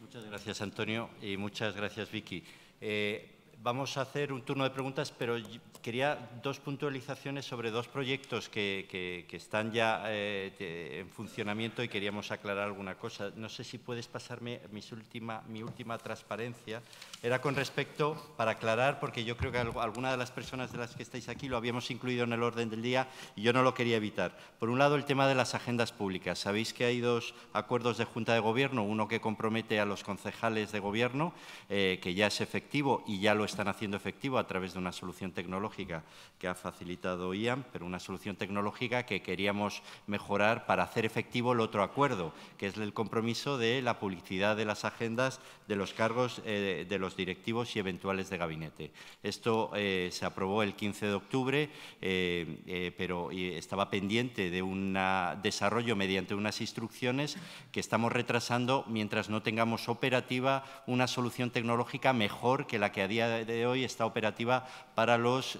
Muchas gracias, Antonio, y muchas gracias, Vicky. Eh, vamos a hacer un turno de preguntas, pero quería dos puntualizaciones sobre dos proyectos que, están ya eh, en funcionamiento y queríamos aclarar alguna cosa. No sé si puedes pasarme mis última, mi última transparencia, era con respecto, para aclarar, porque yo creo que alguna de las personas de las que estáis aquí lo habíamos incluido en el orden del día y yo no lo quería evitar. Por un lado, el tema de las agendas públicas. Sabéis que hay dos acuerdos de Junta de Gobierno, uno que compromete a los concejales de Gobierno, eh, que ya es efectivo y ya lo están haciendo efectivo a través de una solución tecnológica que ha facilitado IAM, pero una solución tecnológica que queríamos mejorar para hacer efectivo el otro acuerdo, que es el compromiso de la publicidad de las agendas de los cargos eh, de los directivos y eventuales de gabinete. Esto eh, se aprobó el 15 de octubre, eh, pero estaba pendiente de un desarrollo mediante unas instrucciones que estamos retrasando mientras no tengamos operativa una solución tecnológica mejor que la que a día de hoy está operativa para los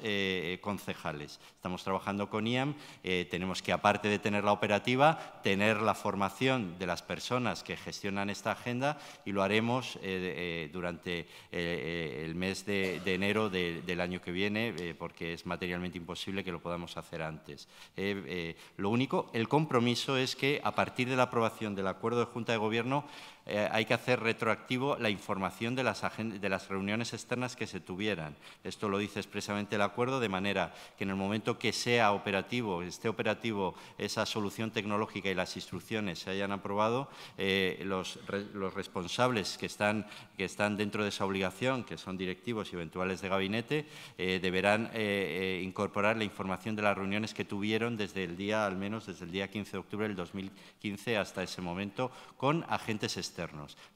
concejales. Estamos trabajando con IAM, tenemos que, aparte de tener la operativa, tener la formación de las personas que gestionan esta agenda y lo haremos eh, eh, durante eh, el mes de, enero del año que viene, porque es materialmente imposible que lo podamos hacer antes. lo único, el compromiso es que a partir de la aprobación del acuerdo de Junta de Gobierno eh, hay que hacer retroactivo la información de las, reuniones externas que se tuvieran. Esto lo dice expresamente el acuerdo, de manera que en el momento que sea operativo, esté operativo esa solución tecnológica y las instrucciones se hayan aprobado, eh, los, responsables que están, dentro de esa obligación, que son directivos y eventuales de gabinete, eh, deberán incorporar la información de las reuniones que tuvieron desde el día, al menos desde el día 15 de octubre del 2015 hasta ese momento, con agentes externos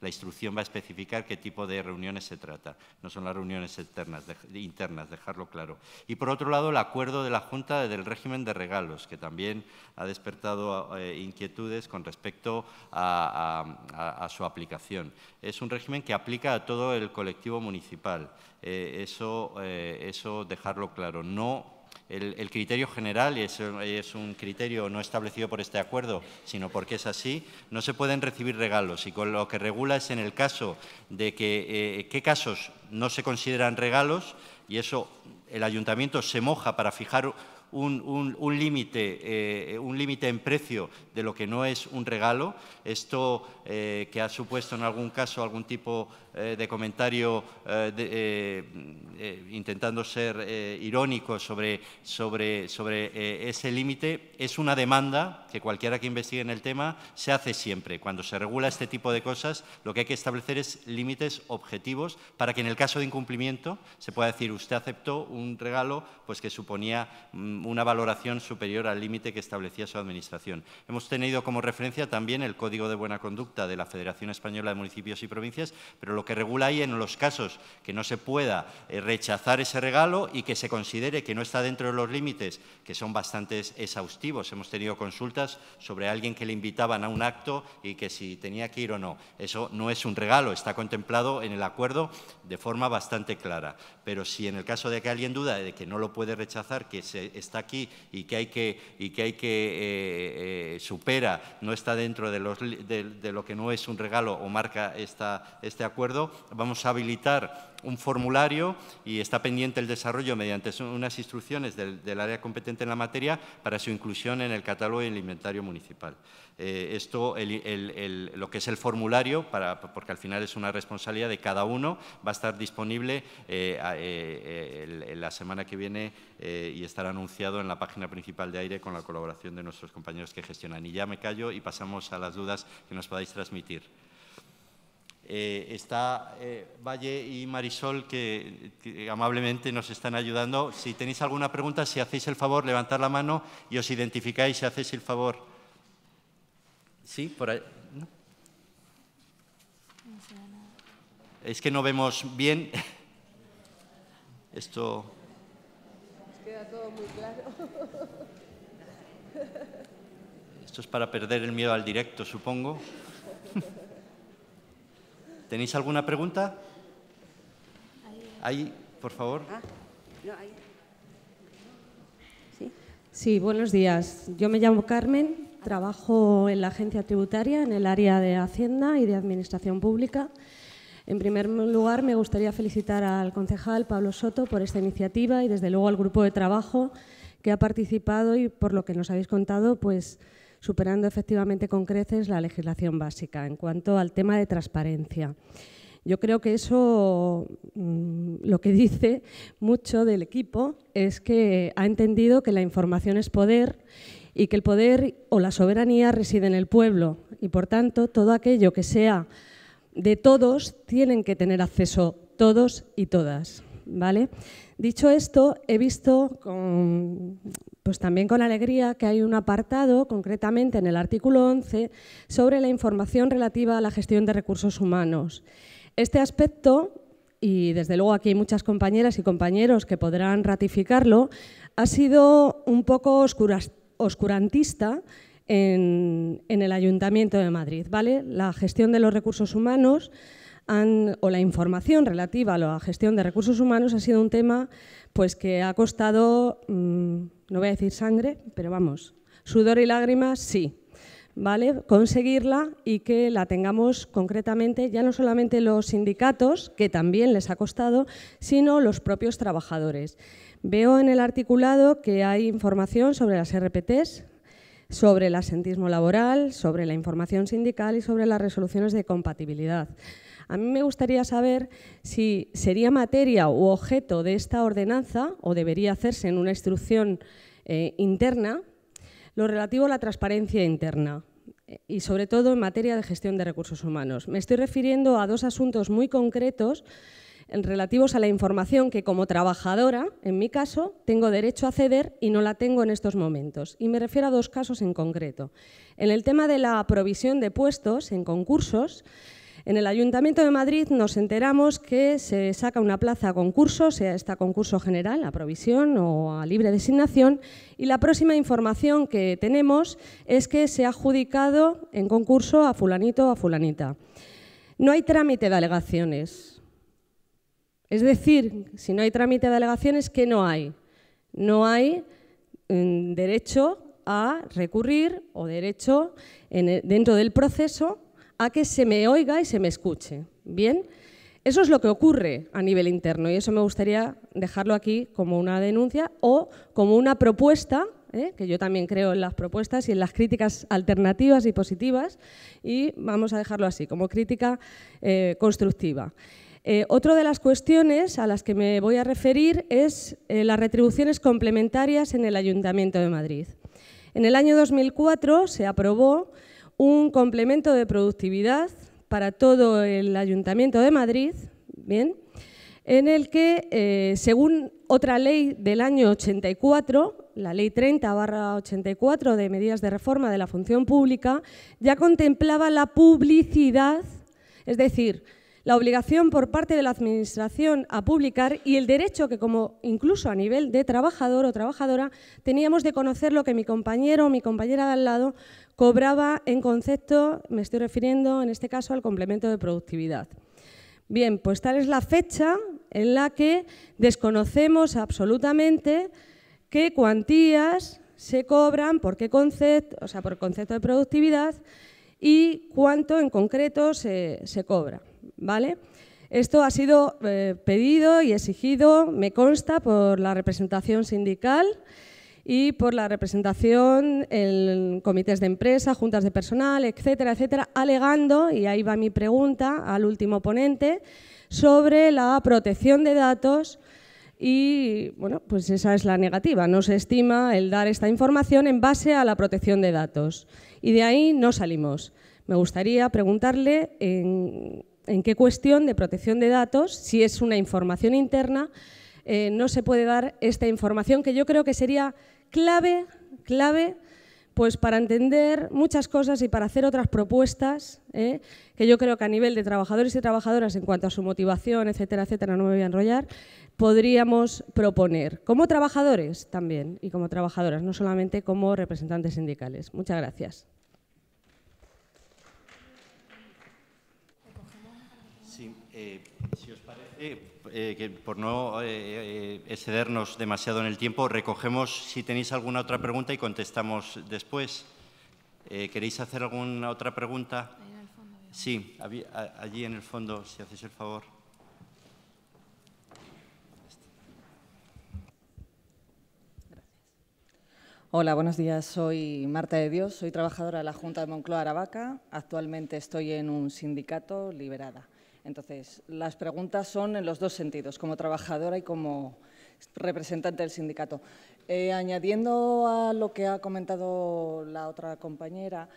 la instrucción va a especificar qué tipo de reuniones se trata. No son las reuniones externas, internas, dejarlo claro. Y por otro lado, el acuerdo de la Junta del régimen de regalos, que también ha despertado eh, inquietudes con respecto a, su aplicación. Es un régimen que aplica a todo el colectivo municipal. Eh, eso, eh, eso dejarlo claro. No el, criterio general, y es, un criterio no establecido por este acuerdo, sino porque es así, no se pueden recibir regalos. Y lo que regula es en el caso de que eh, qué casos no se consideran regalos, y eso el ayuntamiento se moja para fijar un, un eh, límite en precio de lo que no es un regalo. Esto eh, que ha supuesto en algún caso algún tipo de eh, de comentario eh, eh, intentando ser irónico sobre, sobre, sobre ese límite, es una demanda que cualquiera que investigue en el tema se hace siempre. Cuando se regula este tipo de cosas, lo que hay que establecer es límites objetivos para que en el caso de incumplimiento se pueda decir usted aceptó un regalo pues, que suponía mm, una valoración superior al límite que establecía su administración. Hemos tenido como referencia también el Código de Buena Conducta de la Federación Española de Municipios y Provincias, pero lo que regula ahí en los casos que no se pueda eh, rechazar ese regalo y que se considere que no está dentro de los límites, que son bastante exhaustivos. Hemos tenido consultas sobre alguien que le invitaban a un acto y que si tenía que ir o no. Eso no es un regalo, está contemplado en el acuerdo de forma bastante clara pero si en el caso de que alguien duda de que no lo puede rechazar, que se, está aquí y que hay que, y eh, eh, supera, no está dentro de, los, de, lo que no es un regalo o marca este acuerdo, vamos a habilitar un formulario y está pendiente el desarrollo mediante unas instrucciones del, área competente en la materia para su inclusión en el catálogo y el inventario municipal. Eh, esto, lo que es el formulario, porque al final es una responsabilidad de cada uno, va a estar disponible eh, eh, la semana que viene y estará anunciado en la página principal de Aire con la colaboración de nuestros compañeros que gestionan. Y ya me callo y pasamos a las dudas que nos podáis transmitir. Eh, está eh, Valle y Marisol que, amablemente nos están ayudando. Si tenéis alguna pregunta, si hacéis el favor, levantar la mano y os identificáis si hacéis el favor. Sí, por ahí. Es que no vemos bien. Esto. queda todo muy claro. Esto es para perder el miedo al directo, supongo. ¿Tenéis alguna pregunta? Ahí, por favor. Ah, sí, buenos días. Yo me llamo Carmen, trabajo en la agencia tributaria, en el área de Hacienda y de Administración Pública. En primer lugar, me gustaría felicitar al concejal Pablo Soto por esta iniciativa y, desde luego, al grupo de trabajo que ha participado y, por lo que nos habéis contado, pues superando efectivamente con creces la legislación básica. En cuanto al tema de transparencia, yo creo que eso mm, lo que dice mucho del equipo es que ha entendido que la información es poder y que el poder o la soberanía reside en el pueblo y por tanto todo aquello que sea de todos tienen que tener acceso todos y todas. Dicho esto, he visto pues también con alegría que hay un apartado, concretamente en el artículo 11, sobre la información relativa a la gestión de recursos humanos. Este aspecto, y desde luego aquí hay muchas compañeras y compañeros que podrán ratificarlo, ha sido un poco oscurantista en, en, el Ayuntamiento de Madrid. ¿vale? La gestión de los recursos humanos o la información relativa a la gestión de recursos humanos ha sido un tema pues, que ha costado, mm, no voy a decir sangre, pero vamos, sudor y lágrimas, sí. ¿Vale? Conseguirla y que la tengamos concretamente ya no solamente los sindicatos, que también les ha costado, sino los propios trabajadores. Veo en el articulado que hay información sobre las RPTs, sobre el asentismo laboral, sobre la información sindical y sobre las resoluciones de compatibilidad. A mí me gustaría saber si sería materia u objeto de esta ordenanza o debería hacerse en una instrucción eh, interna lo relativo a la transparencia interna eh, y sobre todo en materia de gestión de recursos humanos. Me estoy refiriendo a dos asuntos muy concretos relativos a la información que como trabajadora, en mi caso, tengo derecho a ceder y no la tengo en estos momentos. Y me refiero a dos casos en concreto. En el tema de la provisión de puestos en concursos, en el Ayuntamiento de Madrid nos enteramos que se saca una plaza a concurso, sea esta concurso general, a provisión o a libre designación, y la próxima información que tenemos es que se ha adjudicado en concurso a fulanito o a fulanita. No hay trámite de alegaciones. Es decir, si no hay trámite de alegaciones, ¿qué no hay? No hay mm, derecho a recurrir o derecho dentro del proceso a que se me oiga y se me escuche. Bien, eso es lo que ocurre a nivel interno y eso me gustaría dejarlo aquí como una denuncia o como una propuesta ¿eh? que yo también creo en las propuestas y en las críticas alternativas y positivas, y vamos a dejarlo así, como crítica eh, constructiva. Eh, otra de las cuestiones a las que me voy a referir es las retribuciones complementarias en el Ayuntamiento de Madrid. En el año 2004 se aprobó un complemento de productividad para todo el Ayuntamiento de Madrid, ¿bien? en el que, eh, según otra ley del año 84, la Ley 30-84 de medidas de reforma de la función pública, ya contemplaba la publicidad, es decir, la obligación por parte de la Administración a publicar y el derecho que, como incluso a nivel de trabajador o trabajadora, teníamos de conocer lo que mi compañero o mi compañera de al lado cobraba en concepto, me estoy refiriendo en este caso al complemento de productividad. Bien, pues tal es la fecha en la que desconocemos absolutamente qué cuantías se cobran, por qué concepto, o sea, por concepto de productividad y cuánto en concreto se cobra. ¿vale? Esto ha sido eh, pedido y exigido, me consta, por la representación sindical y por la representación en comités de empresa, juntas de personal, etcétera, etcétera, alegando, y ahí va mi pregunta al último ponente, sobre la protección de datos y, bueno, pues esa es la negativa. No se estima el dar esta información en base a la protección de datos y de ahí no salimos. Me gustaría preguntarle en en qué cuestión de protección de datos, si es una información interna, eh, no se puede dar esta información que yo creo que sería clave, clave, pues para entender muchas cosas y para hacer otras propuestas, ¿eh? que yo creo que a nivel de trabajadores y trabajadoras, en cuanto a su motivación, etcétera, etcétera, no me voy a enrollar, podríamos proponer, como trabajadores también y como trabajadoras, no solamente como representantes sindicales. Muchas gracias. Eh, por no eh, eh, excedernos demasiado en el tiempo, recogemos si tenéis alguna otra pregunta y contestamos después. ¿Queréis hacer alguna otra pregunta? Sí, allí en el fondo, si hacéis el favor. Hola, buenos días. Soy Marta de Dios, soy trabajadora de la Junta de Moncloa Aravaca. Actualmente estoy en un sindicato liberada. Entonces, las preguntas son en los dos sentidos, como trabajadora y como representante del sindicato. Eh, añadiendo a lo que ha comentado la otra compañera,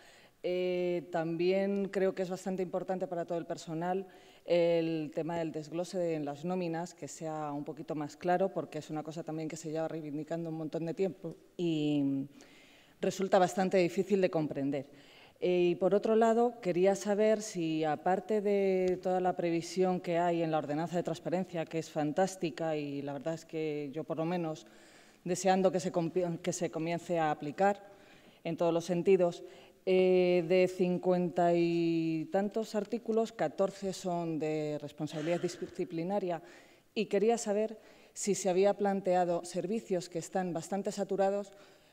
eh, también creo que es bastante importante para todo el personal el tema del desglose en las nóminas, que sea un poquito más claro, porque es una cosa también que se lleva reivindicando un montón de tiempo y resulta bastante difícil de comprender. Eh, y por otro lado, quería saber si, aparte de toda la previsión que hay en la ordenanza de transparencia, que es fantástica y la verdad es que yo, por lo menos, deseando que se, comience a aplicar en todos los sentidos, eh, de cincuenta y tantos artículos, 14 son de responsabilidad disciplinaria y quería saber si se había planteado servicios que están bastante saturados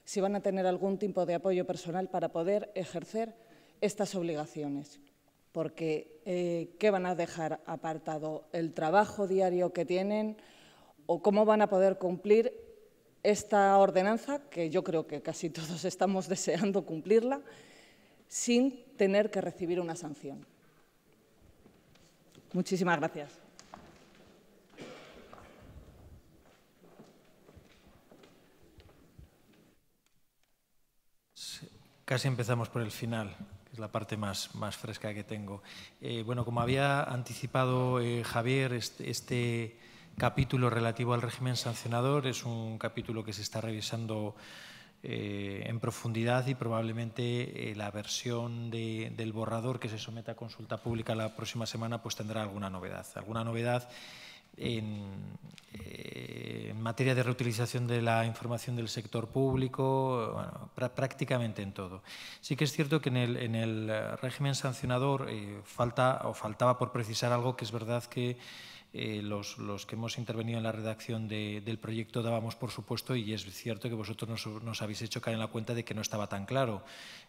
si van a tener algún tipo de apoyo personal para poder ejercer estas obligaciones. Porque, eh, ¿qué van a dejar apartado? ¿El trabajo diario que tienen? ¿O cómo van a poder cumplir esta ordenanza, que yo creo que casi todos estamos deseando cumplirla, sin tener que recibir una sanción? Muchísimas gracias. casi empezamos por el final, que es la parte más, fresca que tengo. Eh, bueno, como había anticipado eh, Javier, este, este, capítulo relativo al régimen sancionador es un capítulo que se está revisando eh, en profundidad y probablemente la versión del borrador que se someta a consulta pública la próxima semana pues tendrá alguna novedad. Alguna novedad eh, en, materia de reutilización de la información del sector público, prácticamente en todo. Sí que es cierto que en el, régimen sancionador eh, falta o faltaba por precisar algo que es verdad que eh, los, que hemos intervenido en la redacción del proyecto dábamos por supuesto y es cierto que vosotros nos, habéis hecho caer en la cuenta de que no estaba tan claro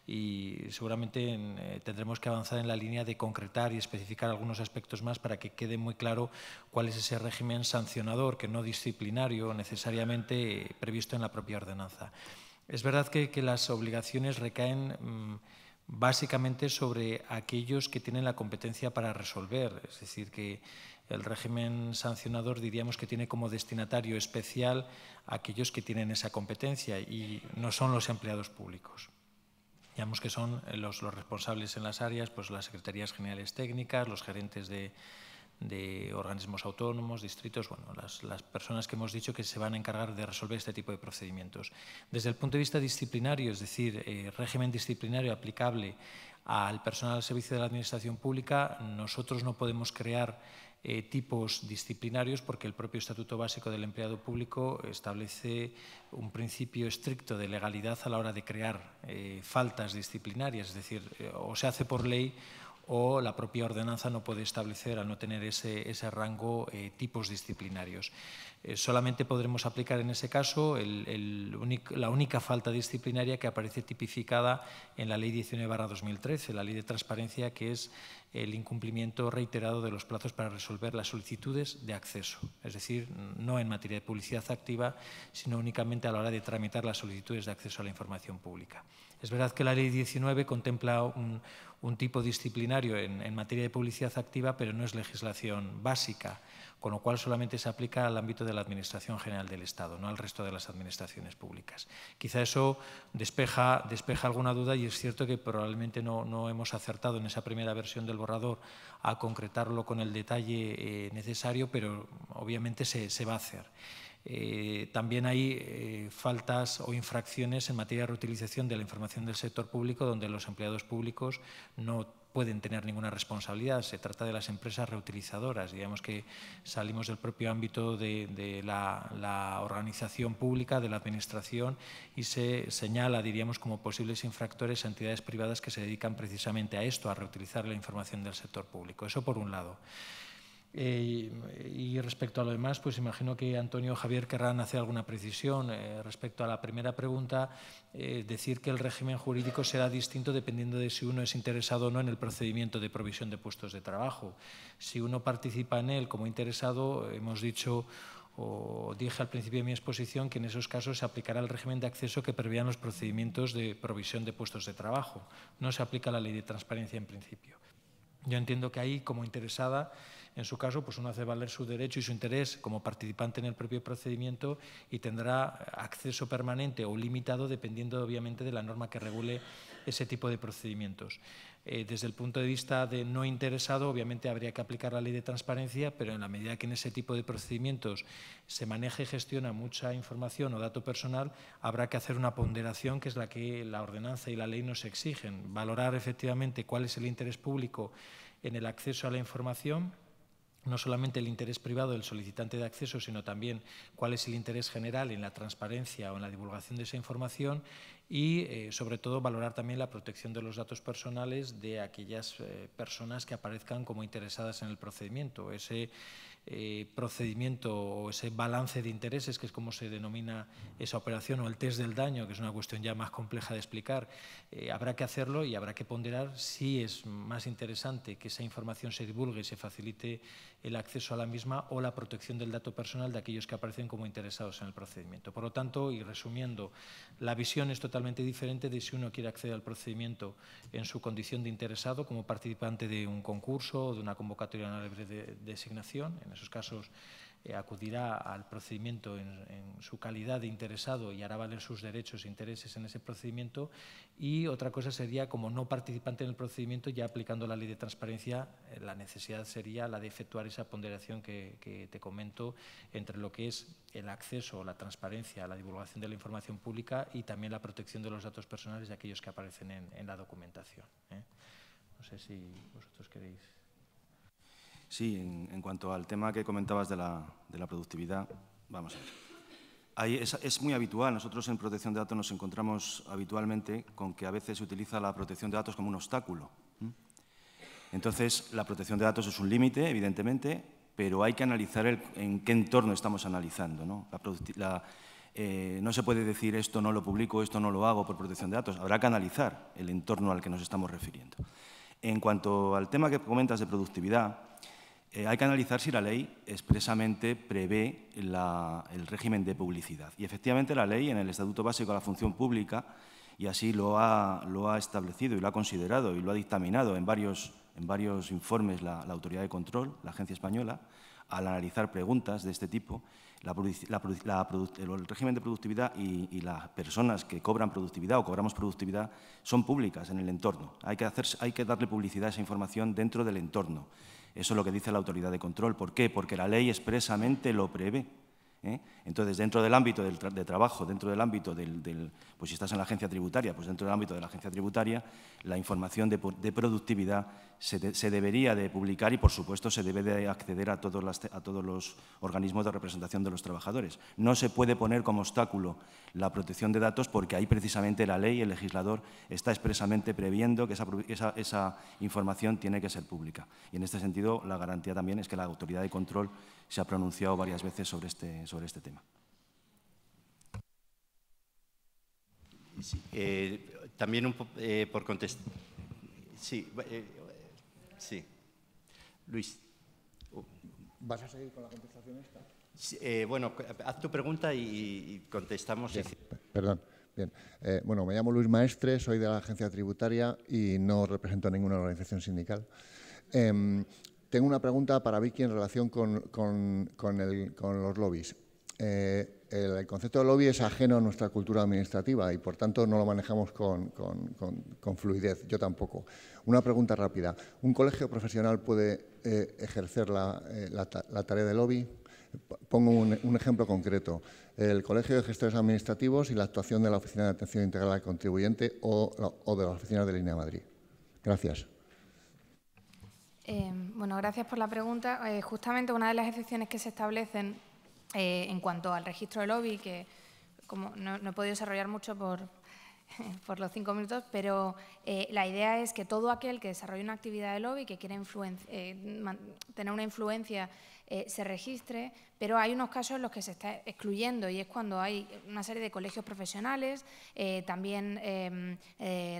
y seguramente eh, tendremos que avanzar en la línea de concretar y especificar algunos aspectos más para que quede muy claro cuál es ese régimen sancionador, que no disciplinario necesariamente eh, previsto en la propia ordenanza. Es verdad que, las obligaciones recaen... Mm, básicamente sobre aquellos que tienen la competencia para resolver, es decir, que el régimen sancionador diríamos que tiene como destinatario especial a aquellos que tienen esa competencia y no son los empleados públicos. Digamos que son los, los responsables en las áreas, pues las secretarías generales técnicas, los gerentes de, organismos autónomos, distritos, bueno, las, las, personas que hemos dicho que se van a encargar de resolver este tipo de procedimientos. Desde el punto de vista disciplinario, es decir, eh, régimen disciplinario aplicable al personal al servicio de la Administración Pública, nosotros no podemos crear eh, tipos disciplinarios porque el propio Estatuto Básico del Empleado Público establece un principio estricto de legalidad a la hora de crear eh, faltas disciplinarias, es decir, eh, o se hace por ley o la propia ordenanza no puede establecer, al no tener ese, rango, eh, tipos disciplinarios. Eh, solamente podremos aplicar en ese caso la única falta disciplinaria que aparece tipificada en la Ley 19-2013, la Ley de Transparencia, que es el incumplimiento reiterado de los plazos para resolver las solicitudes de acceso, es decir, no en materia de publicidad activa, sino únicamente a la hora de tramitar las solicitudes de acceso a la información pública. Es verdad que la Ley 19 contempla un, tipo disciplinario en, materia de publicidad activa, pero no es legislación básica, con lo cual solamente se aplica al ámbito de la Administración General del Estado, no al resto de las administraciones públicas. Quizá eso despeja, alguna duda y es cierto que probablemente no, hemos acertado en esa primera versión del borrador a concretarlo con el detalle eh, necesario, pero obviamente se va a hacer. Eh, también hay eh, faltas o infracciones en materia de reutilización de la información del sector público donde los empleados públicos no pueden tener ninguna responsabilidad. Se trata de las empresas reutilizadoras. Digamos que salimos del propio ámbito de, la, la, organización pública, de la administración, y se señala, diríamos, como posibles infractores entidades privadas que se dedican precisamente a esto, a reutilizar la información del sector público. Eso por un lado. Eh, y respecto a lo demás, pues imagino que Antonio Javier querrán hacer alguna precisión. Eh, respecto a la primera pregunta, eh, decir que el régimen jurídico será distinto dependiendo de si uno es interesado o no en el procedimiento de provisión de puestos de trabajo. Si uno participa en él como interesado, hemos dicho o dije al principio de mi exposición que en esos casos se aplicará el régimen de acceso que prevían los procedimientos de provisión de puestos de trabajo. No se aplica la ley de transparencia en principio. Yo entiendo que ahí, como interesada, en su caso, pues uno hace valer su derecho y su interés como participante en el propio procedimiento y tendrá acceso permanente o limitado dependiendo, obviamente, de la norma que regule ese tipo de procedimientos. Eh, desde el punto de vista de no interesado, obviamente habría que aplicar la ley de transparencia, pero en la medida que en ese tipo de procedimientos se maneja y gestiona mucha información o dato personal, habrá que hacer una ponderación, que es la que la ordenanza y la ley nos exigen. Valorar efectivamente cuál es el interés público en el acceso a la información, no solamente el interés privado del solicitante de acceso, sino también cuál es el interés general en la transparencia o en la divulgación de esa información y, eh, sobre todo, valorar también la protección de los datos personales de aquellas eh, personas que aparezcan como interesadas en el procedimiento. Eh, procedimiento o ese balance de intereses, que es como se denomina esa operación, o el test del daño, que es una cuestión ya más compleja de explicar, eh, habrá que hacerlo y habrá que ponderar si es más interesante que esa información se divulgue y se facilite el acceso a la misma o la protección del dato personal de aquellos que aparecen como interesados en el procedimiento. Por lo tanto, y resumiendo, la visión es totalmente diferente de si uno quiere acceder al procedimiento en su condición de interesado como participante de un concurso o de una convocatoria libre de designación, en esos casos eh, acudirá al procedimiento en, su calidad de interesado y hará valer sus derechos e intereses en ese procedimiento. Y otra cosa sería, como no participante en el procedimiento, ya aplicando la ley de transparencia, eh, la necesidad sería la de efectuar esa ponderación que, te comento entre lo que es el acceso, la transparencia, la divulgación de la información pública y también la protección de los datos personales de aquellos que aparecen en, la documentación. ¿eh? No sé si vosotros queréis. Sí, en, cuanto al tema que comentabas de la, de la productividad, vamos a ver. es, muy habitual, nosotros en protección de datos nos encontramos habitualmente con que a veces se utiliza la protección de datos como un obstáculo. Entonces, la protección de datos es un límite, evidentemente, pero hay que analizar en qué entorno estamos analizando. ¿no? Eh, no se puede decir esto no lo publico, esto no lo hago por protección de datos. Habrá que analizar el entorno al que nos estamos refiriendo. En cuanto al tema que comentas de productividad, eh, hay que analizar si la ley expresamente prevé el régimen de publicidad. Y efectivamente la ley en el Estatuto Básico de la Función Pública, y así lo ha, establecido y lo ha considerado y lo ha dictaminado en varios, informes la, Autoridad de Control, la Agencia Española, al analizar preguntas de este tipo, el régimen de productividad y, las personas que cobran productividad o cobramos productividad son públicas en el entorno. Hay que, hay que darle publicidad a esa información dentro del entorno eso es lo que dice la autoridad de control. ¿Por qué? Porque la ley expresamente lo prevé. ¿eh? Entonces, dentro del ámbito de trabajo, dentro del ámbito del, Pues si estás en la agencia tributaria, pues dentro del ámbito de la agencia tributaria, la información de productividad se, debería de publicar y, por supuesto, se debe de acceder a todos, a todos los organismos de representación de los trabajadores. No se puede poner como obstáculo la protección de datos porque ahí precisamente la ley, el legislador, está expresamente previendo que esa, esa, información tiene que ser pública. Y en este sentido, la garantía también es que la autoridad de control se ha pronunciado varias veces sobre este, sobre este tema. Eh, también eh, por contestar. Sí, eh, Sí. Luis. ¿Vas a seguir con la contestación esta? Eh, bueno, haz tu pregunta y, contestamos. perdón. Bien. Eh, bueno, me llamo Luis Maestre, soy de la agencia tributaria y no represento ninguna organización sindical. Em, tengo una pregunta para Vicky en relación con, los lobbies. Eh, el, concepto de lobby es ajeno a nuestra cultura administrativa y por tanto no lo manejamos con, fluidez, yo tampoco. Una pregunta rápida, ¿un colegio profesional puede eh, ejercer eh, la, tarea de lobby? Pongo un, ejemplo concreto, el Colegio de Gestores Administrativos y la actuación de la Oficina de Atención Integral al Contribuyente o, de las oficinas de Línea Madrid. Gracias. Eh, bueno, gracias por la pregunta. justamente una de las excepciones que se establecen eh, en cuanto al registro de lobby, que como no, he podido desarrollar mucho por, los cinco minutos, pero eh, la idea es que todo aquel que desarrolle una actividad de lobby, que quiera eh, tener una influencia, se registre, pero hay unos casos en los que se está excluyendo y es cuando hay una serie de colegios profesionales, también em,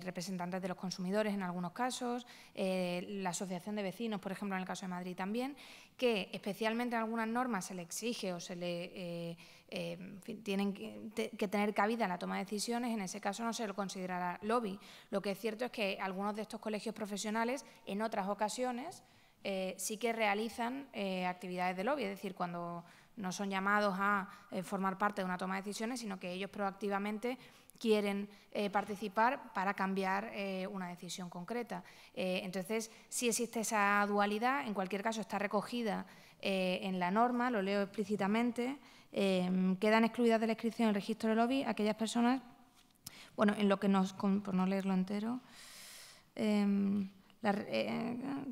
representantes de los consumidores en algunos casos, la Asociación de Vecinos, por ejemplo, en el caso de Madrid también, que especialmente en algunas normas se le exige o se le eh, eh, tienen que, tener cabida en la toma de decisiones, en ese caso no se lo considerará lobby. Lo que es cierto es que algunos de estos colegios profesionales en otras ocasiones eh, sí que realizan actividades de lobby, es decir, cuando no son llamados a formar parte de una toma de decisiones, sino que ellos proactivamente quieren eh, participar para cambiar eh, una decisión concreta. Eh, entonces, si existe esa dualidad, en cualquier caso está recogida en la norma, lo leo explícitamente, em, quedan excluidas de la inscripción en el registro de lobby aquellas personas, bueno, en lo que nos, por no leerlo entero, em, las,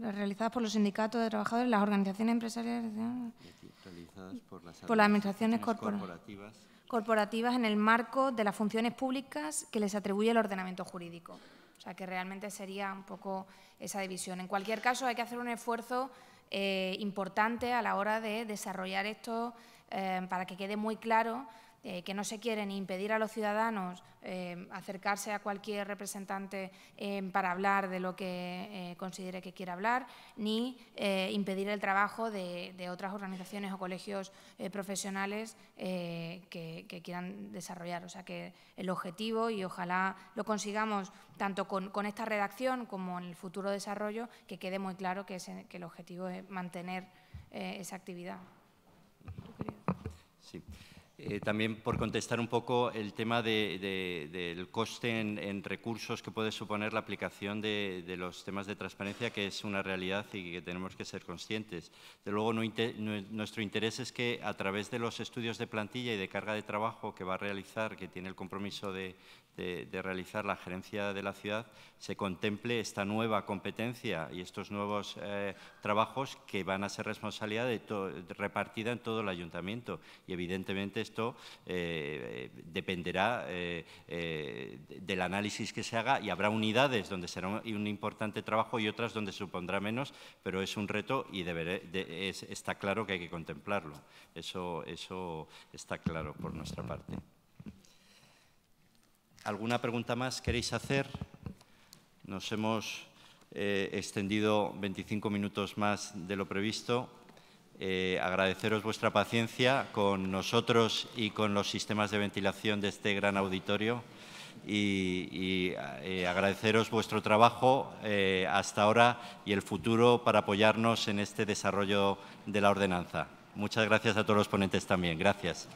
realizadas por los sindicatos de trabajadores, las organizaciones empresariales, realizadas por las administraciones corporativas corporativas en el marco de las funciones públicas que les atribuye el ordenamiento jurídico. O sea, que realmente sería un poco esa división. En cualquier caso, hay que hacer un esfuerzo eh, importante a la hora de desarrollar esto eh, para que quede muy claro eh, que no se quiere ni impedir a los ciudadanos eh, acercarse a cualquier representante eh, para hablar de lo que considere que quiera hablar, ni impedir el trabajo de, otras organizaciones o colegios profesionales que, quieran desarrollar. O sea que el objetivo, y ojalá lo consigamos tanto con, esta redacción como en el futuro desarrollo, que quede muy claro que, que el objetivo es mantener esa actividad. Sí. Eh, también por contestar un poco el tema del coste en, recursos que puede suponer la aplicación de, los temas de transparencia, que es una realidad y que tenemos que ser conscientes. De luego, nuestro interés es que a través de los estudios de plantilla y de carga de trabajo que va a realizar, que tiene el compromiso de, de, realizar la gerencia de la ciudad, se contemple esta nueva competencia y estos nuevos eh, trabajos que van a ser responsabilidad repartida en todo el ayuntamiento. Y evidentemente esto eh, eh, dependerá del análisis que se haga y habrá unidades donde será un, importante trabajo y otras donde supondrá menos, pero es un reto y está claro que hay que contemplarlo. Eso, eso está claro por nuestra parte. ¿Alguna pregunta más queréis hacer? Nos hemos eh, extendido 25 minutos más de lo previsto. Eh, agradeceros vuestra paciencia con nosotros y con los sistemas de ventilación de este gran auditorio y, eh, agradeceros vuestro trabajo hasta ahora y el futuro para apoyarnos en este desarrollo de la ordenanza. Muchas gracias a todos los ponentes también. Gracias.